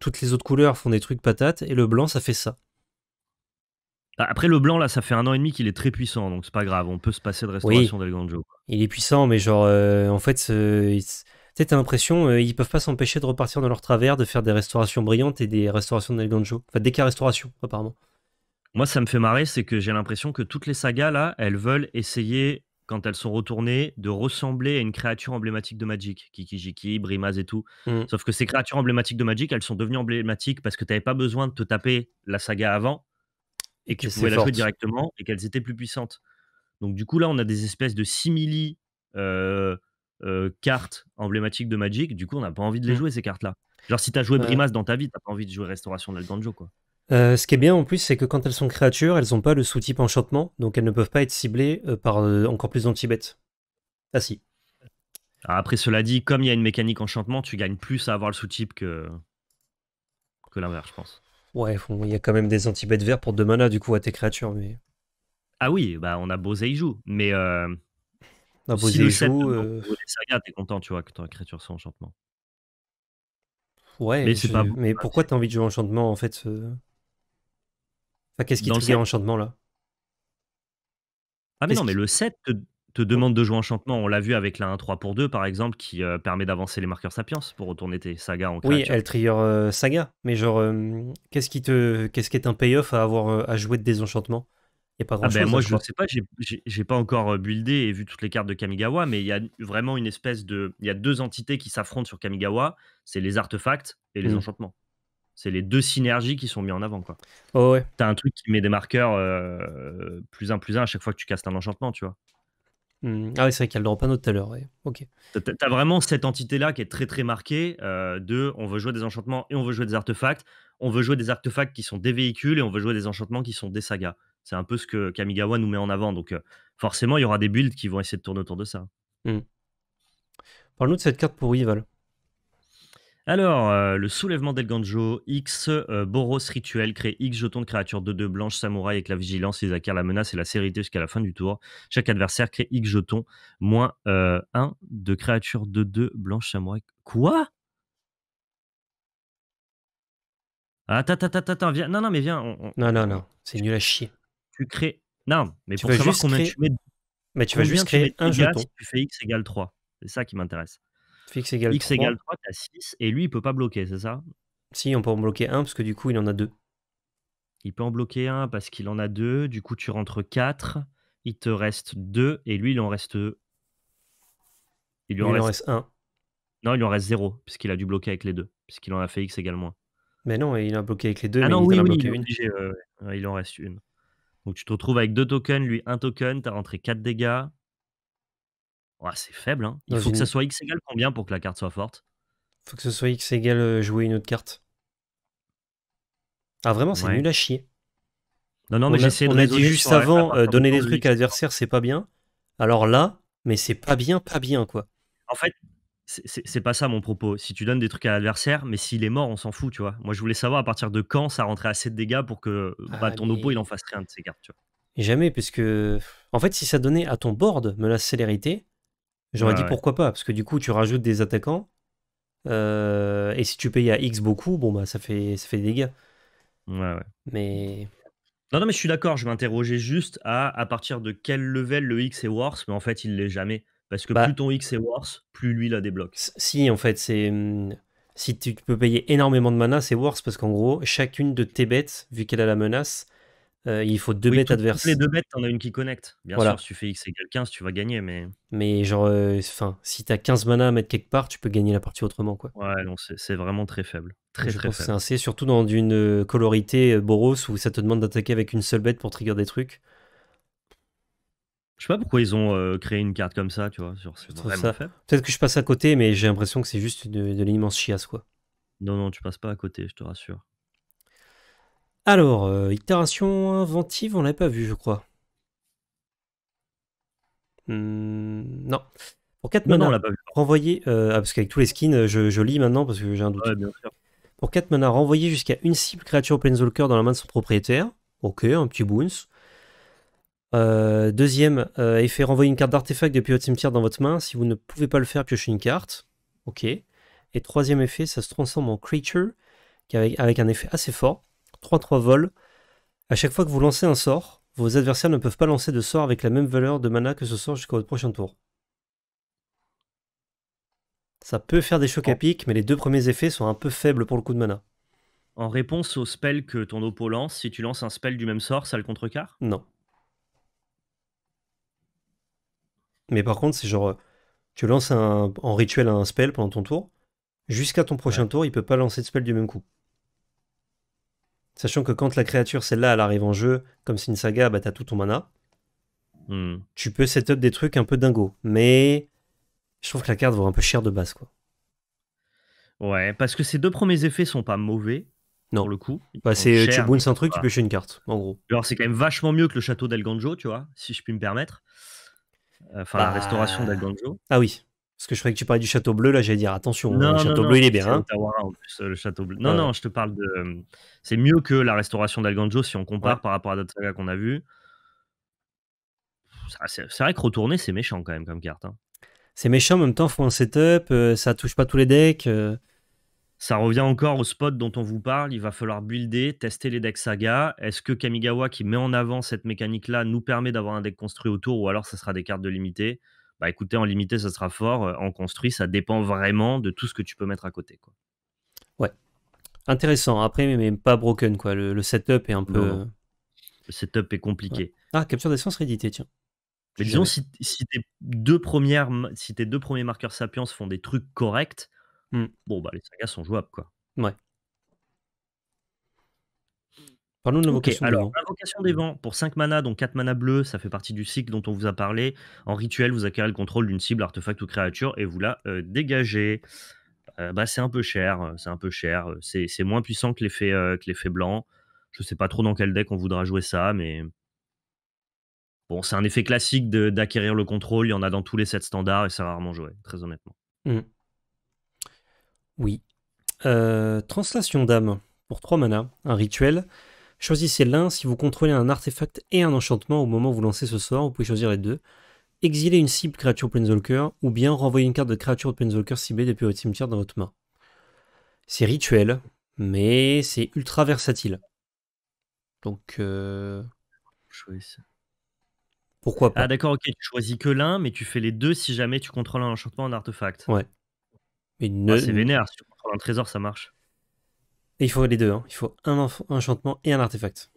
toutes les autres couleurs font des trucs patates et le blanc, ça fait ça. Après, le blanc, là, ça fait un an et demi qu'il est très puissant, donc c'est pas grave, on peut se passer de restauration Del Il est puissant, mais genre, euh, en fait, tu t'as l'impression, qu'ils euh, ils peuvent pas s'empêcher de repartir dans leur travers, de faire des restaurations brillantes et des restaurations Del Ganjo. Enfin, des cas restauration, apparemment. Moi, ça me fait marrer, c'est que j'ai l'impression que toutes les sagas, là, elles veulent essayer, quand elles sont retournées, de ressembler à une créature emblématique de Magic, Kikijiki, Brimaz et tout. Mm. Sauf que ces créatures emblématiques de Magic, elles sont devenues emblématiques parce que t'avais pas besoin de te taper la saga avant et que pouvaient la jouer directement et qu'elles étaient plus puissantes. Donc du coup là, on a des espèces de simili euh, euh, cartes emblématiques de Magic. Du coup, on n'a pas envie de les mmh. jouer ces cartes-là. Genre si t'as joué Brimas dans ta vie, t'as pas envie de jouer Restauration d'Aldanjo quoi. Euh, ce qui est bien en plus, c'est que quand elles sont créatures, elles n'ont pas le sous-type enchantement, donc elles ne peuvent pas être ciblées par encore plus d'anti-bêtes. Ah si. Ah, après, cela dit, comme il y a une mécanique enchantement, tu gagnes plus à avoir le sous-type que, que l'inverse, je pense. Ouais, il y a quand même des anti-bêtes verts pour 2 mana du coup à tes créatures. Mais... Ah oui, bah on a il joue, mais. Euh... si le joue. tu euh, t'es content, tu vois, que ton créature soit enchantement. Ouais, mais, je... pas... mais pourquoi t'as envie de jouer enchantement en fait euh, enfin, Qu'est-ce qui te fait enchantement là Ah, mais non, mais le 7 demande de jouer enchantement. On l'a vu avec la 1-3 pour 2, par exemple, qui euh, permet d'avancer les marqueurs sapiens pour retourner tes sagas en créature. Oui, elle trieur euh, saga. Mais genre, euh, qu'est-ce qui te, qu'est-ce qui est un payoff à avoir à jouer de désenchantement Et pas ah ben, moi, hein, je ne sais pas. J'ai pas encore buildé et vu toutes les cartes de Kamigawa, mais il y a vraiment une espèce de. Il y a deux entités qui s'affrontent sur Kamigawa c'est les artefacts et les hmm. enchantements. C'est les deux synergies qui sont mis en avant. Quoi. Oh ouais. T'as un truc qui met des marqueurs plus un plus un à chaque fois que tu castes un enchantement, tu vois. Mmh. Ah oui, c'est vrai qu'il y a le panneau tout à l'heure. tu T'as vraiment cette entité-là qui est très très marquée euh, de on veut jouer des enchantements et on veut jouer des artefacts. On veut jouer des artefacts qui sont des véhicules et on veut jouer des enchantements qui sont des sagas. C'est un peu ce que Kamigawa nous met en avant. Donc euh, forcément, il y aura des builds qui vont essayer de tourner autour de ça. Mmh. Parle-nous de cette carte pour Rival. Alors, euh, le soulèvement d'Elganjo, X, euh, Boros Rituel, crée X jetons de créatures de deux blanches, Samouraï avec la vigilance, Isakar la menace et la sérité jusqu'à la fin du tour. Chaque adversaire crée X jetons, moins 1 euh, de créatures de 2 blanches, Samouraï. Quoi Attends, ah, attends, attends, viens. Non, non, mais viens. Non, non, non, c'est nul à chier. Tu crées. Non, mais pour savoir combien tu Mais tu vas juste créer un jeton. tu fais X égale 3. C'est ça qui m'intéresse. X égale 3. t'as 6, et lui, il peut pas bloquer, c'est ça Si, on peut en bloquer un, parce que du coup, il en a deux. Il peut en bloquer un, parce qu'il en a deux, du coup, tu rentres 4, il te reste 2, et lui, il en reste... Il lui en, reste... 1. Non, il en reste 0, puisqu'il a dû bloquer avec les deux, puisqu'il en a fait X égale moins. Mais non, il en a bloqué avec les deux, ah mais il en a bloqué une. il en reste une. Donc tu te retrouves avec deux tokens, lui un token, t'as rentré 4 dégâts, Ouais, c'est faible. Hein. Il faut que ça soit x égale combien pour que la carte soit forte Il faut que ce soit x égale euh, jouer une autre carte. Ah, vraiment, c'est nul à chier. Non, non, mais On a dit juste avant, hein, euh, donner des trucs à l'adversaire, hein. c'est pas bien. Alors là, mais c'est pas bien, pas bien, quoi. En fait, c'est pas ça mon propos. Si tu donnes des trucs à l'adversaire, mais s'il est mort, on s'en fout, tu vois. Moi, je voulais savoir à partir de quand ça rentrait assez de dégâts pour que bah, ah, ton oppo il en fasse rien de ses cartes, tu vois. Jamais, parce que en fait, si ça donnait à ton board me la célérité, J'aurais dit pourquoi pas, parce que du coup, tu rajoutes des attaquants. Euh, et si tu payes à X beaucoup, bon, bah, ça fait, fait des dégâts. Ouais, ouais. Mais. Non, non, mais je suis d'accord. Je m'interrogeais juste à à partir de quel level le X est worse, mais en fait, il l'est jamais. Parce que bah plus ton X est worse, plus lui la débloque. Si, en fait, c'est. Hmm, si tu peux payer énormément de mana, c'est worse parce qu'en gros, chacune de tes bêtes, vu qu'elle a la menace, euh, il faut deux bêtes adverses. Les deux bêtes, t'en as une qui connecte. Bien sûr, si tu fais X égale 15, tu vas gagner, mais. Mais genre, euh, enfin, si t'as 15 mana à mettre quelque part, tu peux gagner la partie autrement, quoi. Ouais, c'est vraiment très faible. Très, Je très C'est surtout dans une euh, colorité Boros où ça te demande d'attaquer avec une seule bête pour trigger des trucs. Je sais pas pourquoi ils ont créé une carte comme ça, tu vois. Peut-être que je passe à côté, mais j'ai l'impression que c'est juste de, de l'immense chiasse, quoi. Non, non, tu passes pas à côté, je te rassure. Alors, euh, itération inventive, on l'avait pas vu, je crois. Hmm, non. Pour 4 mana, renvoyer. Euh, ah, parce qu'avec tous les skins, euh, je, lis maintenant parce que j'ai un doute. Pour 4 mana, renvoyer jusqu'à une cible créature Planeswalker dans la main de son propriétaire. Ok, un petit boons. deuxième, effet renvoyer une carte d'artefact depuis votre cimetière dans votre main. Si vous ne pouvez pas le faire, piochez une carte. Ok. Et troisième effet, ça se transforme en creature, avec un effet assez fort. 3-3 vol. À chaque fois que vous lancez un sort, vos adversaires ne peuvent pas lancer de sort avec la même valeur de mana que ce sort jusqu'à votre prochain tour. Ça peut faire des chocs à pic, mais les deux premiers effets sont un peu faibles pour le coup de mana. En réponse au spell que ton oppo lance, si tu lances un spell du même sort, ça le contrecarre Non. Mais par contre, c'est genre, euh, tu lances un, en rituel un spell pendant ton tour, jusqu'à ton prochain tour, il peut pas lancer de spell du même coup. Sachant que quand la créature, celle-là, elle arrive en jeu, comme c'est une saga, bah t'as tout ton mana. Hmm. Tu peux setup des trucs un peu dingo. Mais je trouve que la carte vaut un peu cher de base, quoi. Ouais, parce que ces deux premiers effets sont pas mauvais. Non. Pour le coup. Bah, c'est tu boons un truc, tu pêches une carte, en gros. Alors, c'est quand même vachement mieux que le château d'El Ganjo, tu vois, si je puis me permettre. Euh, enfin, la bah, restauration d'El Ganjo. Ah oui. Parce que je croyais que tu parles du Château Bleu, là j'allais dire attention, le Château Bleu il est bien. Non, non, je te parle de. Euh, c'est mieux que la restauration d'Alganjo si on compare par rapport à d'autres sagas qu'on a vues. C'est vrai que retourner, c'est méchant quand même comme carte. Hein. C'est méchant en même temps, il faut un setup, euh, ça touche pas tous les decks. Euh. Ça revient encore au spot dont on vous parle. Il va falloir builder, tester les decks saga. Est-ce que Kamigawa qui met en avant cette mécanique-là nous permet d'avoir un deck construit autour ou alors ça sera des cartes de limité bah écoutez, en limité, ça sera fort. Euh, en construit, ça dépend vraiment de tout ce que tu peux mettre à côté. Quoi. Ouais. Intéressant. Après, mais pas broken, quoi. Le, setup est un peu. Euh, le setup est compliqué. Ah, capture d'essence réédité, tiens. Mais disons, si, tes deux premières, si deux premiers marqueurs Sapiens font des trucs corrects, mmh. bon, bah les sagas sont jouables, quoi. Ouais. Parlons de l'invocation des alors, des vents pour 5 manas, donc 4 manas bleus, ça fait partie du cycle dont on vous a parlé. En rituel, vous acquérez le contrôle d'une cible, artefact ou créature et vous la euh, dégagez. Euh, bah, c'est un peu cher, c'est un peu cher. C'est, moins puissant que l'effet, euh, que l'effet blanc. Je sais pas trop dans quel deck on voudra jouer ça, mais. Bon, c'est un effet classique d'acquérir le contrôle. Il y en a dans tous les sets standards et c'est rarement joué, très honnêtement. Hmm. Oui. Translation d'âme pour 3 manas, un rituel. Choisissez l'un, si vous contrôlez un artefact et un enchantement au moment où vous lancez ce sort, vous pouvez choisir les deux. Exiler une cible créature Planeswalker, ou bien renvoyer une carte de créature de Planeswalker ciblée depuis votre cimetière dans votre main. C'est rituel, mais c'est ultra versatile. Donc... Euh... Pourquoi pas Ah d'accord, ok, tu choisis que l'un, mais tu fais les deux si jamais tu contrôles un enchantement un artefact. Ouais. Mais ah, c'est vénère, si tu contrôles un trésor, ça marche il faut les deux, hein. il faut un enchantement et un artefact.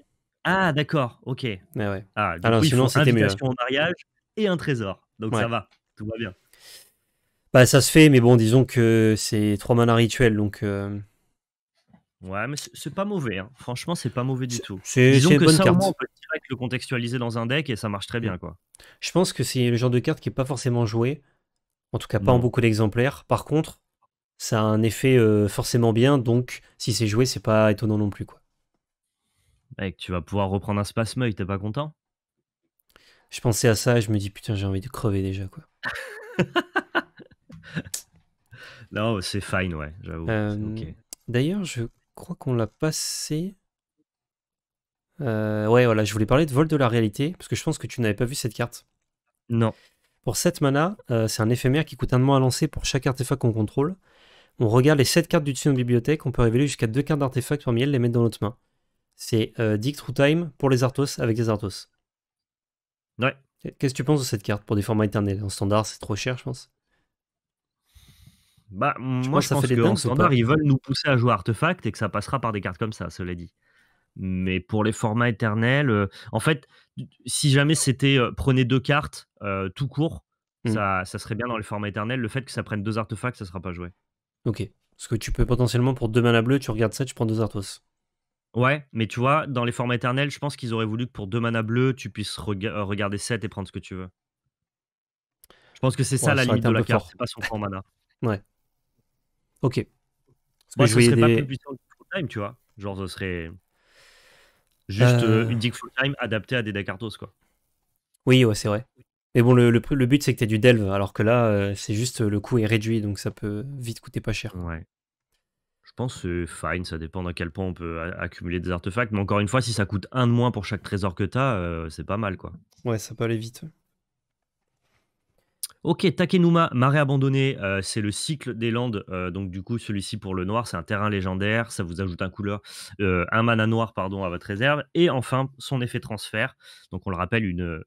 Ah, d'accord, ok. Mais ah ouais. Ah, Alors, sinon, c'était mieux. en mariage et un trésor. Donc, ça va, tout va bien. Bah, ça se fait, mais bon, disons que c'est trois manas rituels, donc. Euh ouais, mais c'est pas mauvais. Hein. Franchement, c'est pas mauvais du tout. C'est une bonne ça, carte. Moins, on peut le contextualiser dans un deck et ça marche très bien, quoi. Je pense que c'est le genre de carte qui est pas forcément joué, En tout cas, pas en beaucoup d'exemplaires. Par contre, ça a un effet euh, forcément bien, donc si c'est joué, c'est pas étonnant non plus. Quoi. Mec, tu vas pouvoir reprendre un tu t'es pas content Je pensais à ça et je me dis putain, j'ai envie de crever déjà. quoi. (laughs) non, c'est fine, ouais, j'avoue. Euh, d'ailleurs, je crois qu'on l'a passé. Euh, ouais, voilà, je voulais parler de vol de la réalité, parce que je pense que tu n'avais pas vu cette carte. Non. Pour cette mana, c'est un éphémère qui coûte un de moins à lancer pour chaque artefact qu'on contrôle. On regarde les 7 cartes du dessus de nos on peut révéler jusqu'à 2 cartes d'artefacts parmi elles, les mettre dans notre main. C'est euh, Dick True Time pour les Arthos avec des Arthos. Ouais. Qu'est-ce que tu penses de cette carte pour des formats éternels En standard, c'est trop cher, je pense. Bah, moi, ça fait fait en standard, ils veulent nous pousser à jouer artefact et que ça passera par des cartes comme ça, cela dit. Mais pour les formats éternels, euh, en fait, si jamais c'était euh, prenez deux cartes tout court, hmm. ça, ça serait bien dans les formats éternels. Le fait que ça prenne deux artefacts, ça sera pas joué. Ok. Parce que tu peux potentiellement, pour deux mana bleues, tu regardes 7, tu prends deux Arthos. Ouais, mais tu vois, dans les formats éternels, je pense qu'ils auraient voulu que pour deux mana bleues, tu puisses euh, regarder 7 et prendre ce que tu veux. Je pense que c'est ça la limite de la carte, c'est pas son mana. (laughs) ouais. Ok. Moi, je, serais pas plus puissant que full time, tu vois. Genre, ce serait juste euh, euh. une dig full time adaptée à des decks quoi. Oui, ouais, c'est vrai. Mais bon, le, but, c'est que tu du delve, alors que là, euh, c'est juste euh, le coût est réduit, donc ça peut vite coûter pas cher. Ouais. Je pense que fine, ça dépend à quel point on peut accumuler des artefacts, mais encore une fois, si ça coûte un de moins pour chaque trésor que tu as, euh, c'est pas mal, quoi. Ouais, ça peut aller vite. Ok, Takenuma, marée abandonnée, euh, c'est le cycle des landes. Euh, donc, du coup, celui-ci pour le noir, c'est un terrain légendaire. Ça vous ajoute un couleur, euh, un mana noir pardon, à votre réserve. Et enfin, son effet transfert. Donc, on le rappelle, une,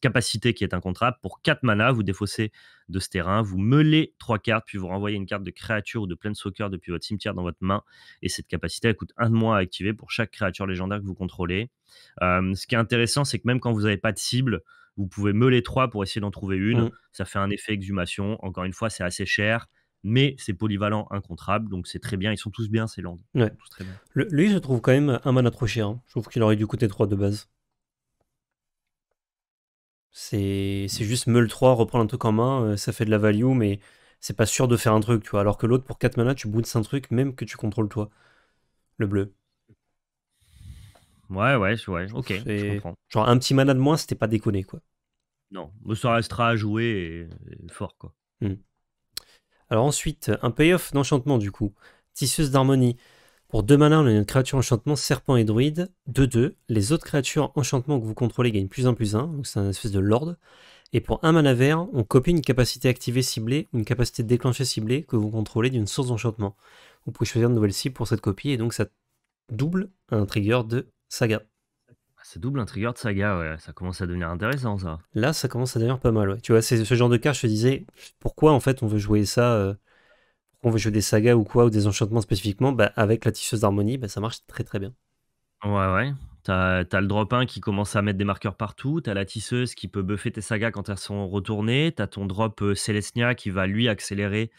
capacité qui est un incontrable. Pour 4 mana, vous défaussez de ce terrain, vous meulez 3 cartes, puis vous renvoyez une carte de créature ou de soccer depuis votre cimetière dans votre main. Et cette capacité, elle coûte 1 de moins à activer pour chaque créature légendaire que vous contrôlez. ce qui est intéressant, c'est que même quand vous n'avez pas de cible, vous pouvez meuler trois pour essayer d'en trouver une. Mmh. Ça fait un effet exhumation. Encore une fois, c'est assez cher mais c'est polyvalent, incontrable, donc c'est très bien. Ils sont tous bien, ces landes. Ouais. très bien. lui, je trouve quand même un mana trop cher. Hein. Je trouve qu'il aurait dû coûter 3 de base. C'est mmh. juste meuler 3, reprendre un truc en main, euh, ça fait de la value, mais c'est pas sûr de faire un truc, tu vois. Alors que l'autre, pour 4 mana, tu boots un truc, même que tu contrôles toi. Le bleu. Ouais, ouais, ouais, ok, je comprends. Genre un petit mana de moins, c'était pas déconné, quoi. Non, ça restera à jouer et, fort, quoi. Hmm. Alors ensuite, un payoff d'enchantement, du coup. Tisseuse d'harmonie. Pour deux mana, on a une créature enchantement, serpent et druide, 2-2. Les autres créatures enchantement que vous contrôlez gagnent plus 1 plus 1, donc c'est un espèce de lord. Et pour un mana vert, on copie une capacité activée ciblée ou une capacité déclenchée ciblée que vous contrôlez d'une source d'enchantement. Vous pouvez choisir une nouvelle cible pour cette copie et donc ça double un trigger de Saga. Ah, c'est double intrigueur de saga, ouais. Ça commence à devenir intéressant, ça. Là, ça commence à devenir pas mal, ouais. Tu vois, c'est ce genre de cas, je te disais, pourquoi en fait on veut jouer ça euh, on veut jouer des sagas ou quoi, ou des enchantements spécifiquement bah, Avec la tisseuse d'harmonie, bah, ça marche très très bien. Ouais, ouais. T'as as le drop 1 qui commence à mettre des marqueurs partout, t'as la tisseuse qui peut buffer tes sagas quand elles sont retournées, t'as ton drop euh, Celestia qui va lui accélérer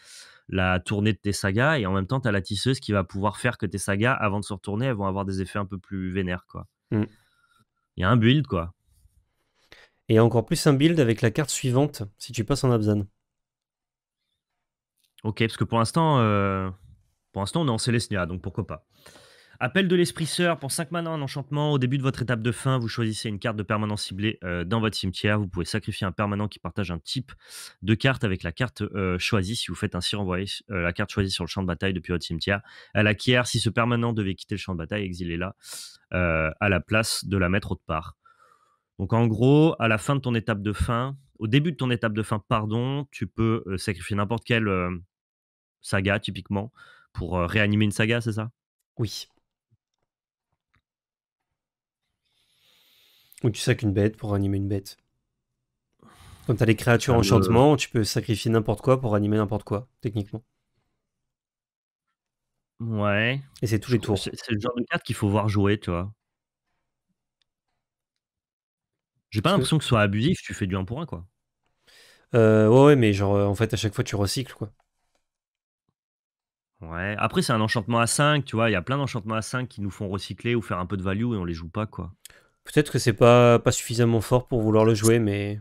la tournée de tes sagas et en même temps, tu as la tisseuse qui va pouvoir faire que tes sagas, avant de se retourner, elles vont avoir des effets un peu plus vénères. quoi. Mm. Il y a un build, quoi. Et encore plus un build avec la carte suivante, si tu passes en Abzan. Ok, parce que pour l'instant, euh, pour l'instant, on est en Celestia donc pourquoi pas. Appel de l'esprit sœur pour 5 manas en enchantement. Au début de votre étape de fin, vous choisissez une carte de permanent ciblée euh, dans votre cimetière. Vous pouvez sacrifier un permanent qui partage un type de carte avec la carte euh, choisie. Si vous faites ainsi renvoyer euh, la carte choisie sur le champ de bataille depuis votre cimetière, elle acquiert, si ce permanent devait quitter le champ de bataille, exilez-la à la place de la mettre autre part. Donc en gros, à la fin de ton étape de fin, au début de ton étape de fin, pardon, tu peux sacrifier n'importe quelle saga typiquement pour réanimer une saga, c'est ça Oui. Ou tu sacs une bête pour animer une bête. Comme as les créatures ah, enchantement, tu peux sacrifier n'importe quoi pour animer n'importe quoi, techniquement. Ouais. Et c'est tous les tours. C'est le genre de carte qu'il faut voir jouer, tu vois. J'ai pas l'impression que... ce soit abusif, tu fais du 1 pour 1, quoi. Euh, ouais, ouais, mais genre, euh, en fait, à chaque fois, tu recycles, quoi. Ouais. Après, c'est un enchantement à 5, tu vois. Il y a plein d'enchantements à 5 qui nous font recycler ou faire un peu de value et on les joue pas, quoi. Peut-être que c'est pas, pas suffisamment fort pour vouloir le jouer, mais.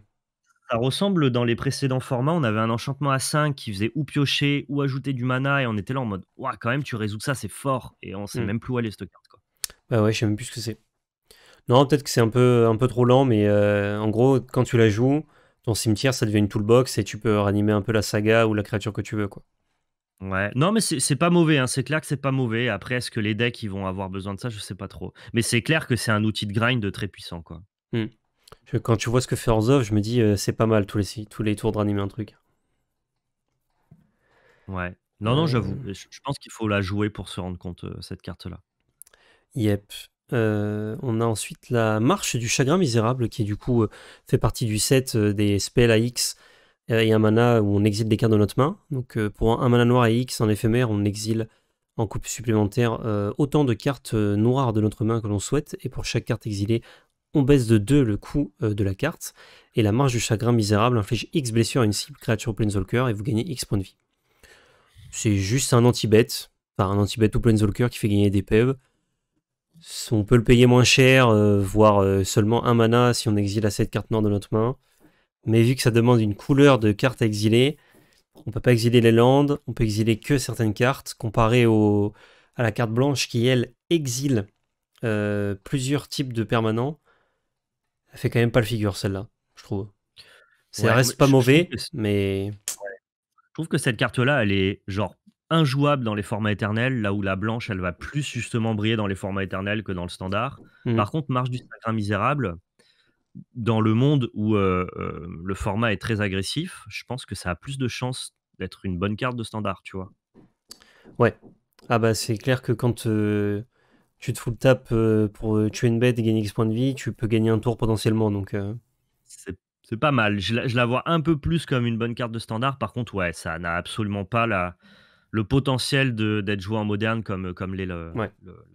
Ça ressemble dans les précédents formats, on avait un enchantement à 5 qui faisait ou piocher ou ajouter du mana et on était là en mode Ouah, quand même, tu résous ça, c'est fort et on sait hmm. même plus où aller cette carte. Quoi. Bah ouais, je sais même plus ce que c'est. Non, peut-être que c'est un peu, un peu trop lent, mais euh, en gros, quand tu la joues, ton cimetière ça devient une toolbox et tu peux ranimer un peu la saga ou la créature que tu veux. quoi. Ouais. Non, mais c'est pas mauvais. Hein. C'est clair que c'est pas mauvais. Après, est-ce que les decks ils vont avoir besoin de ça Je sais pas trop. Mais c'est clair que c'est un outil de grind très puissant, quoi. Hmm. quand tu vois ce que fait Orzhov, je me dis euh, c'est pas mal tous les, tous les tours de ranimer un truc. Ouais. Non, non, j'avoue. Euh. Je, pense qu'il faut la jouer pour se rendre compte euh, cette carte-là. Yep. on a ensuite la marche du chagrin misérable qui du coup fait partie du set des spells AX a euh, un mana où on exile des cartes de notre main. Donc euh, pour un mana noir et X, en éphémère, on exile en coupe supplémentaire euh, autant de cartes noires de notre main que l'on souhaite. Et pour chaque carte exilée, on baisse de 2 le coût de la carte. Et la marge du chagrin misérable inflige X blessure à une cible créature Planeswalker et vous gagnez X points de vie. C'est juste un anti-bet, enfin un anti-bet ou Planeswalker qui fait gagner des PEV. On peut le payer moins cher, voire seulement un mana si on exile assez de cartes noires de notre main. Mais vu que ça demande une couleur de carte à exiler, on peut pas exiler les landes, on peut exiler que certaines cartes, comparé au, à la carte blanche qui, elle, exile euh, plusieurs types de permanents. Elle fait quand même pas le figure, celle-là, je trouve. Ça reste pas mauvais, mais... Je trouve que cette carte-là, elle est genre injouable dans les formats éternels, là où la blanche, elle va plus justement briller dans les formats éternels que dans le standard. Mmh. Par contre, Marche du Sacre Misérable, dans le monde où euh, euh, le format est très agressif, je pense que ça a plus de chances d'être une bonne carte de standard, tu vois. Ouais. Ah bah c'est clair que quand euh, tu te fous le tap pour tuer une bête et gagner X points de vie, tu peux gagner un tour potentiellement. Donc c'est pas mal. Je la, vois un peu plus comme une bonne carte de standard. Par contre, ouais, ça n'a absolument pas la, le potentiel d'être joué en moderne comme, comme l'est la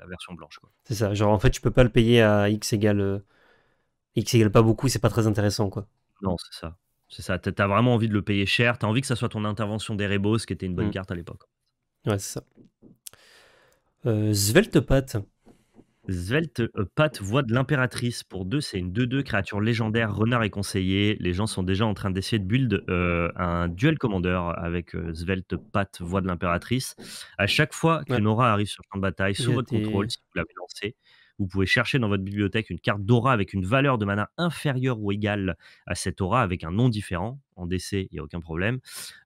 version blanche. C'est ça. Genre, en fait, tu peux pas le payer à X égale et qui s'égale pas beaucoup, c'est pas très intéressant, quoi. Non, c'est ça. C'est ça. T'as vraiment envie de le payer cher. T'as envie que ça soit ton intervention des Rebos, qui était une bonne mm. carte à l'époque. Ouais, c'est ça. Euh, Svelte Pat, voix de l'impératrice. Pour deux, c'est une 2-2 créature légendaire, renard et conseiller. Les gens sont déjà en train d'essayer de build euh, un duel commandeur avec euh, Svelte Pat, voix de l'impératrice. À chaque fois qu'une aura arrive sur le champ de bataille, sous votre contrôle, si vous l'avez lancé, vous pouvez chercher dans votre bibliothèque une carte d'aura avec une valeur de mana inférieure ou égale à cette aura avec un nom différent. En DC, il n'y a aucun problème.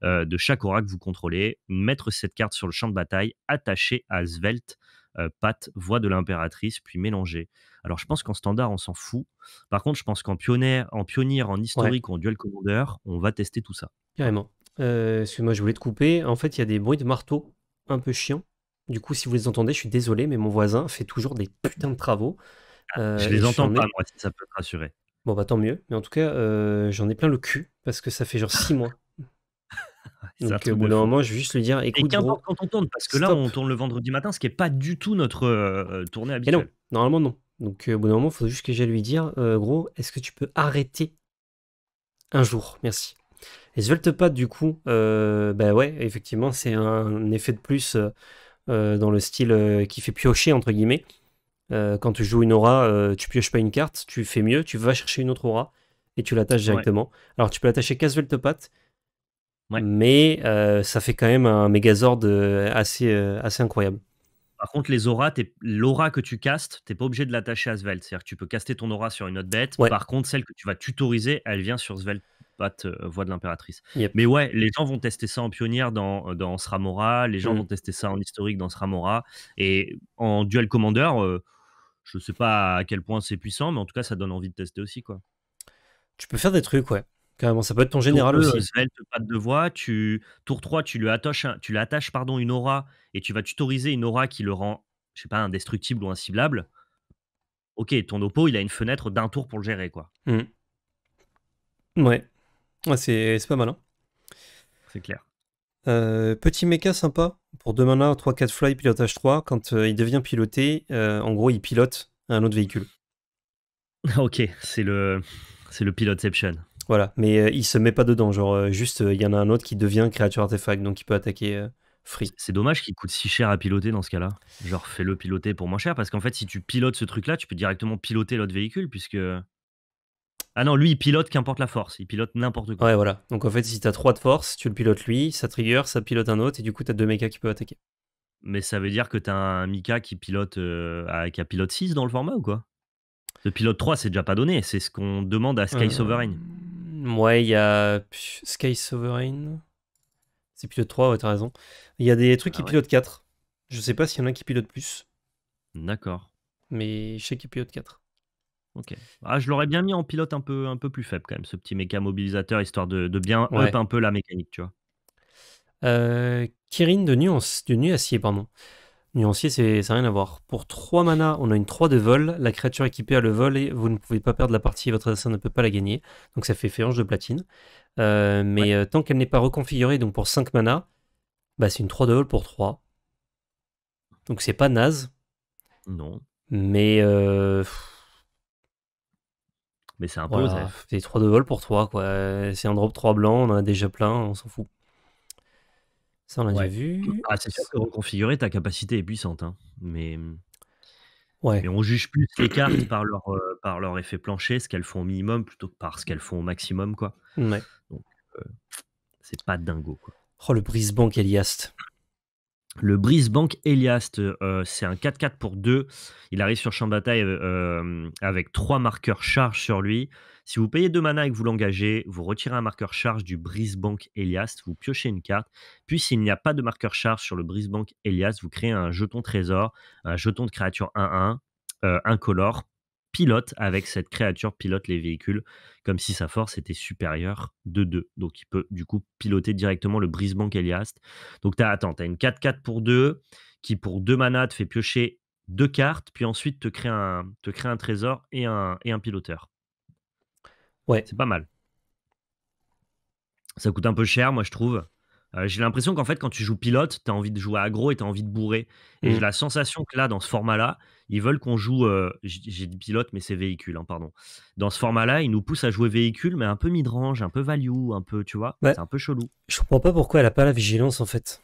Euh, de chaque aura que vous contrôlez, mettre cette carte sur le champ de bataille attachée à Svelte. patte, euh, Pat, voix de l'impératrice, puis mélanger. Alors je pense qu'en standard, on s'en fout. Par contre, je pense qu'en pionnier, en pionnier, en historique, en duel commander, on va tester tout ça. Carrément. Euh, moi je voulais te couper. En fait, il y a des bruits de marteau un peu chiants. Du coup, si vous les entendez, je suis désolé, mais mon voisin fait toujours des putains de travaux. Ah, euh, je les entends pas, moi, si ça peut te rassurer. Bon, bah tant mieux. Mais en tout cas, euh, j'en ai plein le cul parce que ça fait genre six mois. (laughs) Donc, au bout d'un moment, je vais juste lui dire écoute. Et gros, quand on tourne, parce que là, on tourne le vendredi matin, ce qui n'est pas du tout notre euh, tournée habituelle. non, normalement, non. Donc, au bout d'un moment, il faut juste que j'aille lui dire gros, est-ce que tu peux arrêter un jour Merci. Et pas du coup, bah ouais, effectivement, c'est un effet de plus. Euh, dans le style euh, qui fait piocher, entre guillemets. Euh, quand tu joues une aura, tu pioches pas une carte, tu fais mieux, tu vas chercher une autre aura et tu l'attaches directement. Alors tu peux l'attacher qu'à Svelte ouais. mais ça fait quand même un Megazord assez, assez incroyable. Par contre, les auras, l'aura que tu castes, t'es pas obligé de l'attacher à Svelte. C'est-à-dire que tu peux caster ton aura sur une autre bête. Par contre, celle que tu vas tutoriser, elle vient sur Svelte de euh, voix de l'impératrice. Mais ouais, les gens vont tester ça en pionnière dans, euh, dans Sramora, les gens mm. vont tester ça en historique dans Sramora, et en duel commander, euh, je sais pas à quel point c'est puissant, mais en tout cas, ça donne envie de tester aussi, quoi. Tu peux faire des trucs, ouais. Carrément, ça peut être ton général tour aussi. Svelte, patte de voix, tu, tour 3, tu lui attaches, tu attaches pardon, une aura et tu vas tutoriser une aura qui le rend, je sais pas, indestructible ou inciblable. Ok, ton oppo, il a une fenêtre d'un tour pour le gérer, quoi. Mm. Ouais. Ouais, c'est pas mal. Hein. C'est clair. Euh, petit méca sympa pour demain là 3-4 fly pilotage 3 quand euh, il devient piloté euh, en gros il pilote un autre véhicule (laughs) ok c'est le c'est le pilotception voilà mais il se met pas dedans genre juste il y en a un autre qui devient créature artefact donc il peut attaquer free c'est dommage qu'il coûte si cher à piloter dans ce cas là genre fais-le piloter pour moins cher parce qu'en fait si tu pilotes ce truc là tu peux directement piloter l'autre véhicule puisque ah non, lui, il pilote qu'importe la force. Il pilote n'importe quoi. Ouais, voilà. Donc en fait, si t'as 3 de force, tu le pilotes lui, ça trigger, ça pilote un autre, et du coup, t'as 2 mechas qui peuvent attaquer. Mais ça veut dire que t'as un Mika qui pilote, euh, avec un pilote 6 dans le format ou quoi Le pilote 3, c'est déjà pas donné. C'est ce qu'on demande à Sky euh, Sovereign. Ouais, il y a Sky Sovereign. C'est pilote 3, ouais, t'as raison. Il y a des trucs qui ah pilotent 4. Je sais pas s'il y en a qui pilote plus. D'accord. Mais je sais qu'il pilote 4. Ah, je l'aurais bien mis en pilote un peu, un peu plus faible quand même, ce petit méca mobilisateur, histoire de, bien up un peu la mécanique, tu vois. Euh, Kirin de nuance, de nuacier, pardon. Nuancier, c'est, ça rien à voir. Pour 3 mana, on a une 3 de vol. La créature équipée a le vol et vous ne pouvez pas perdre la partie. Votre assassin ne peut pas la gagner. Donc ça fait féange de platine. Euh, mais euh, tant qu'elle n'est pas reconfigurée, donc pour 5 mana, bah, c'est une 3 de vol pour 3. Donc c'est pas naze. Non. Mais. Euh, mais c'est un peu C'est 3 de vol pour 3, quoi. C'est un drop 3 blanc, on en a déjà plein, on s'en fout. Ça, on l'a déjà vu. Ah, c'est sûr que reconfigurer ta capacité est puissante, hein. mais... Mmh. Ouais. on juge plus les cartes par leur, euh, par leur effet plancher, ce qu'elles font au minimum, plutôt que par ce qu'elles font au maximum, quoi. Ouais. Euh, c'est pas dingo, quoi. Oh, le brise-banque le Brisbank Eliast, euh, euh, c'est un 4-4 pour 2. Il arrive sur champ de bataille euh, avec 3 marqueurs charge sur lui. Si vous payez 2 mana et que vous l'engagez, vous retirez un marqueur charge du Brisbank Elias, vous piochez une carte. Puis s'il n'y a pas de marqueur charge sur le Brisbank Elias, vous créez un jeton trésor, un jeton de créature 1-1, incolore, pilote avec cette créature, pilote les véhicules, comme si sa force était supérieure de 2. Donc il peut du coup piloter directement le brise-banc Eliast. Donc tu as, attends, as une 4-4 pour 2 qui pour 2 manas te fait piocher deux cartes, puis ensuite te crée un, te crée un trésor et un, et un piloteur. Ouais. C'est pas mal. Ça coûte un peu cher, moi je trouve. Euh, j'ai l'impression qu'en fait, quand tu joues pilote, tu as envie de jouer aggro et tu as envie de bourrer. Et j'ai mmh. la sensation que là, dans ce format-là, ils veulent qu'on joue, euh, j'ai dit pilote, mais c'est véhicule, hein, pardon. Dans ce format-là, ils nous poussent à jouer véhicule, mais un peu mid-range, un peu value, un peu, tu vois, c'est un peu chelou. Je comprends pas pourquoi elle a pas la vigilance en fait.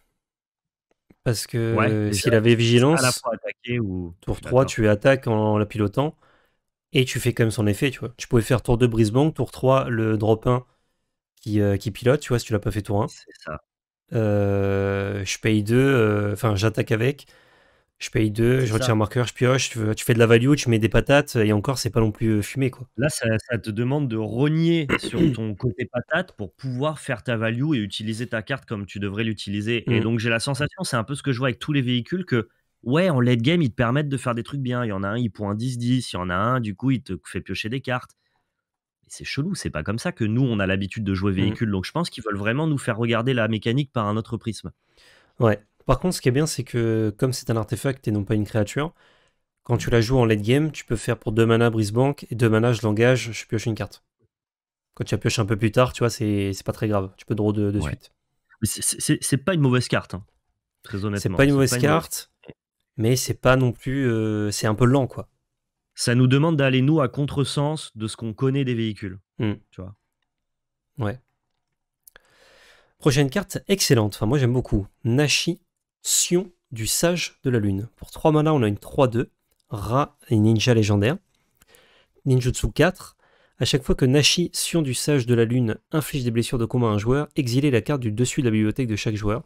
Parce que s'il avait vigilance, tour 3, tu attaques en la pilotant et tu fais quand même son effet, tu vois. Tu pouvais faire tour 2 Brisbane, tour 3 le drop 1 qui, euh, qui pilote, tu vois, si tu l'as pas fait tour 1. C'est ça. Euh, je paye 2, enfin j'attaque avec je paye deux, je retire un marqueur, je pioche, tu, fais de la value, tu mets des patates, et encore, c'est pas non plus euh, fumé. Quoi. Là, ça, te demande de rogner (coughs) sur ton côté patate pour pouvoir faire ta value et utiliser ta carte comme tu devrais l'utiliser. Et mm. donc, j'ai la sensation, c'est un peu ce que je vois avec tous les véhicules, que ouais, en late game, ils te permettent de faire des trucs bien. Il y en a un, il un 10-10, il y en a un, du coup, il te fait piocher des cartes. C'est chelou, c'est pas comme ça que nous on a l'habitude de jouer mm. véhicule, donc je pense qu'ils veulent vraiment nous faire regarder la mécanique par un autre prisme. Ouais, par contre, ce qui est bien, c'est que comme c'est un artefact et non pas une créature, quand tu la joues en late game, tu peux faire pour 2 mana brise banque et 2 mana je l'engage, je pioche une carte. Quand tu la pioches un peu plus tard, tu vois, c'est pas très grave. Tu peux draw de, de suite. C'est pas une mauvaise carte, hein. très honnêtement. C'est pas une mauvaise carte, mais c'est pas non plus. Euh, c'est un peu lent, quoi. Ça nous demande d'aller, nous, à contresens de ce qu'on connaît des véhicules. Hmm. Tu vois Ouais. Prochaine carte excellente. Enfin, moi, j'aime beaucoup. Nashi Sion du Sage de la Lune. Pour 3 mana on a une 3-2, Ra et Ninja légendaire. Ninjutsu 4. À chaque fois que Nashi, Sion du Sage de la Lune, inflige des blessures de combat à un joueur, exilez la carte du dessus de la bibliothèque de chaque joueur.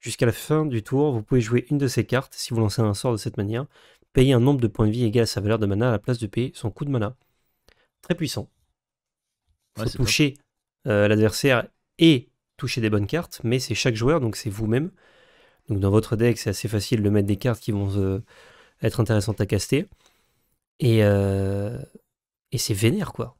Jusqu'à la fin du tour, vous pouvez jouer une de ces cartes si vous lancez un sort de cette manière. Payez un nombre de points de vie égal à sa valeur de mana à la place de payer son coup de mana. Très puissant. toucher euh, l'adversaire et toucher des bonnes cartes, mais c'est chaque joueur, donc c'est vous-même. Donc dans votre deck, c'est assez facile de mettre des cartes qui vont euh, être intéressantes à caster. Et, euh, et c'est vénère, quoi.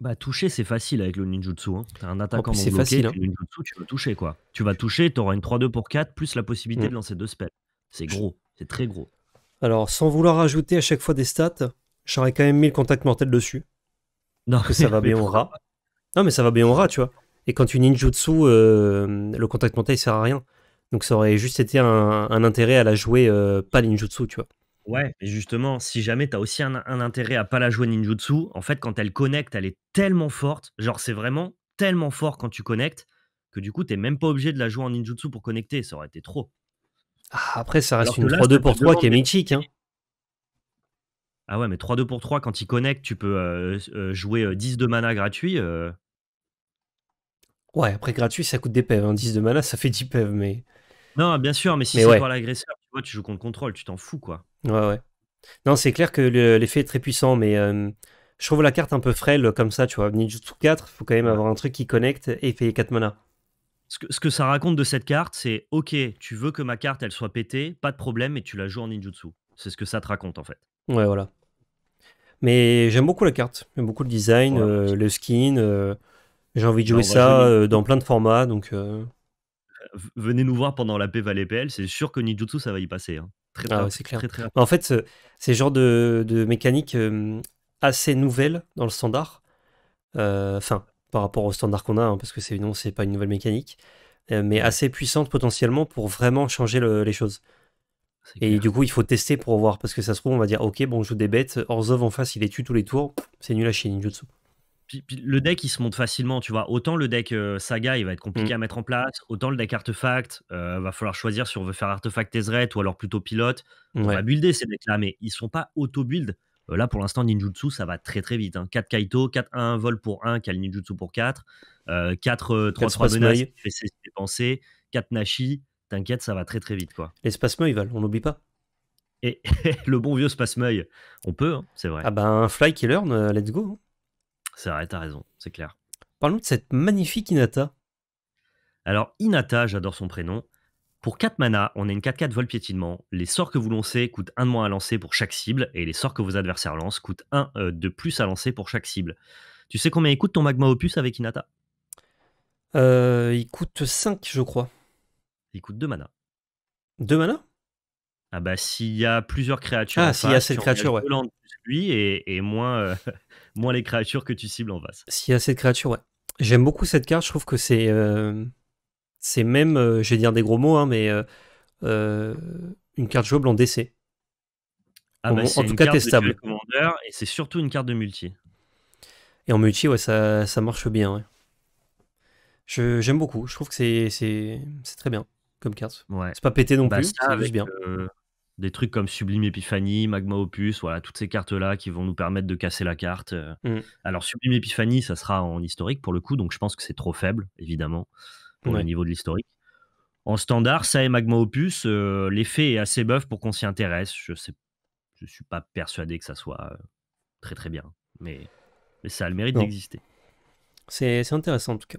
Bah, toucher, c'est facile avec le ninjutsu. Hein. T'as un attaquant c'est facile, hein. ninjutsu, tu vas toucher, quoi. Tu vas toucher, t'auras une 3-2 pour 4, plus la possibilité mm. de lancer deux spells. C'est gros, c'est très gros. Alors, sans vouloir ajouter à chaque fois des stats, j'aurais quand même mis le contact mortel dessus. Non, que ça va (laughs) bien au rat. Non, mais ça va bien au rat, tu vois. Et quand tu ninjutsu, euh, le contact mortel, il sert à rien. Donc ça aurait juste été un, intérêt à la jouer euh, pas ninjutsu, tu vois. Ouais, mais justement, si jamais t'as aussi un, intérêt à pas la jouer ninjutsu, en fait, quand elle connecte, elle est tellement forte, genre c'est vraiment tellement fort quand tu connectes, que du coup, t'es même pas obligé de la jouer en ninjutsu pour connecter, ça aurait été trop. Ah, après, ça reste une 3-2 pour 3 qui est mythique. Hein. Ah ouais, mais 3-2 pour 3, quand il connecte, tu peux euh, euh, jouer 10 de mana gratuit. Ouais, après gratuit, ça coûte des pèves. 10 hein, de mana, ça fait 10 pèves, mais. Non, bien sûr, mais si c'est l'agresseur, tu vois, tu joues contre contrôle, tu t'en fous, quoi. Ouais, ouais. Non, c'est clair que l'effet est très puissant, mais euh, je trouve la carte un peu frêle comme ça, tu vois. Ninjutsu 4, il faut quand même avoir un truc qui connecte et fait 4 mana. Ce que, ça raconte de cette carte, c'est ok, tu veux que ma carte elle soit pétée, pas de problème, et tu la joues en ninjutsu. C'est ce que ça te raconte en fait. Ouais, voilà. Mais j'aime beaucoup la carte, j'aime beaucoup le design, euh, le skin. Euh, j'ai envie de jouer ça dans plein de formats, donc venez nous voir pendant la Pval et PL, c'est sûr que Nijutsu, ça va y passer. Hein. Ah très, très, bah, En fait, c'est genre de, mécanique euh, assez nouvelle dans le standard. Euh, enfin, par rapport au standard qu'on a, hein, parce que c'est non, c'est pas une nouvelle mécanique, euh, mais assez puissante potentiellement pour vraiment changer les choses. Et du coup, il faut tester pour voir, parce que ça se trouve, on va dire, ok, bon, je joue des bêtes, Orzov en face, il les tue tous les tours, c'est nul à chier Ninjutsu le deck, il se monte facilement, tu vois. Autant le deck euh, saga, il va être compliqué mmh. à mettre en place. Autant le deck artefact, euh, va falloir choisir si on veut faire artefact Ezret ou alors plutôt pilote. On va builder ces decks-là, mais ils sont pas auto-build. Euh, là, pour l'instant, Ninjutsu, ça va très très vite. 4 hein. Kaito, 4-1 vol pour 1, qui Ninjutsu pour 4. 4 3-3 menaces, 4 Nashi, t'inquiète, ça va très très vite. quoi. Les meuil, Val, on n'oublie pas. Et (laughs) le bon vieux Spasmeuil, on peut, hein, c'est vrai. Ah ben, Fly Killer, let's go. Hein. C'est vrai, t'as raison, c'est clair. Parle-nous de cette magnifique Inata. Alors, Inata, j'adore son prénom. Pour 4 mana, on a une 4-4 vol piétinement. Les sorts que vous lancez coûtent 1 de moins à lancer pour chaque cible, et les sorts que vos adversaires lancent coûtent 1 euh, de plus à lancer pour chaque cible. Tu sais combien il coûte ton magma opus avec Inata euh, Il coûte 5, je crois. Il coûte 2 mana. 2 manas ah bah s'il y a plusieurs créatures, ah, s'il y a cette créature, ouais. Lui et, et euh, (laughs) moins, les créatures que tu cibles en face. S'il y a cette créature, ouais. J'aime beaucoup cette carte, je trouve que c'est euh, c'est même, euh, je vais dire des gros mots, hein, mais une carte jouable en DC. Ah bah, en, tout cas, testable. et c'est surtout une carte de multi. Et en multi, ouais, ça, marche bien. Ouais. J'aime beaucoup, je trouve que c'est très bien comme carte. Ouais. C'est pas pété non bah, plus, ça, bien des trucs comme Sublime Epiphany, Magma Opus, voilà, toutes ces cartes-là qui vont nous permettre de casser la carte. Euh. Mm. Alors, Sublime Epiphany, ça sera en historique pour le coup, donc je pense que c'est trop faible, évidemment, pour le niveau de l'historique. En standard, ça et Magma Opus, euh, l'effet est assez boeuf pour qu'on s'y intéresse. Je ne suis pas persuadé que ça soit euh, très très bien, mais, mais ça a le mérite d'exister. C'est intéressant en tout cas.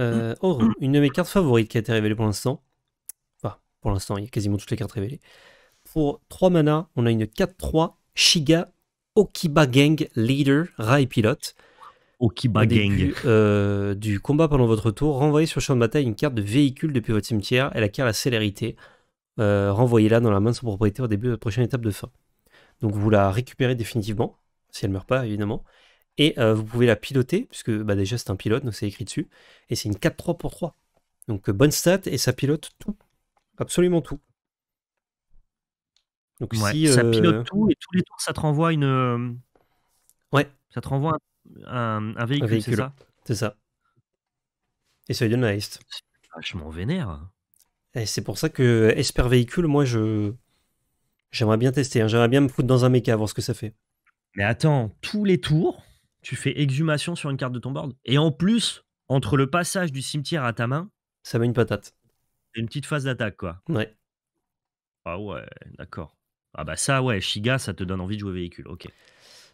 Euh, mm. Or, une de mes cartes favorites qui a été révélée pour l'instant, pour l'instant, il y a quasiment toutes les cartes révélées. Pour 3 mana, on a une 4-3 Shiga Okiba Gang Leader, Rai pilote. Okiba Gang. Euh, du combat pendant votre tour, renvoyez sur le champ de bataille une carte de véhicule depuis votre cimetière. Elle acquiert la célérité. Euh, Renvoyez-la dans la main de son propriétaire au début de la prochaine étape de fin. Donc vous la récupérez définitivement, si elle ne meurt pas évidemment. Et euh, vous pouvez la piloter, puisque bah, déjà c'est un pilote, donc c'est écrit dessus. Et c'est une 4-3 pour 3. Donc euh, bonne stat et ça pilote tout. Absolument tout. Donc si, ça euh, pilote tout et tous les tours ça te renvoie une. Euh, ouais. Ça te renvoie un, véhicule, c'est ça C'est ça. Et ça donne la vénère. Et c'est pour ça que Esper Véhicule, moi je. J'aimerais bien tester, hein. j'aimerais bien me foutre dans un méca, voir ce que ça fait. Mais attends, tous les tours, tu fais exhumation sur une carte de ton board. Et en plus, entre le passage du cimetière à ta main. Ça met une patate une petite phase d'attaque, quoi. Ouais. Ah ouais, d'accord. Ah bah ça, ouais, Shiga, ça te donne envie de jouer véhicule, ok.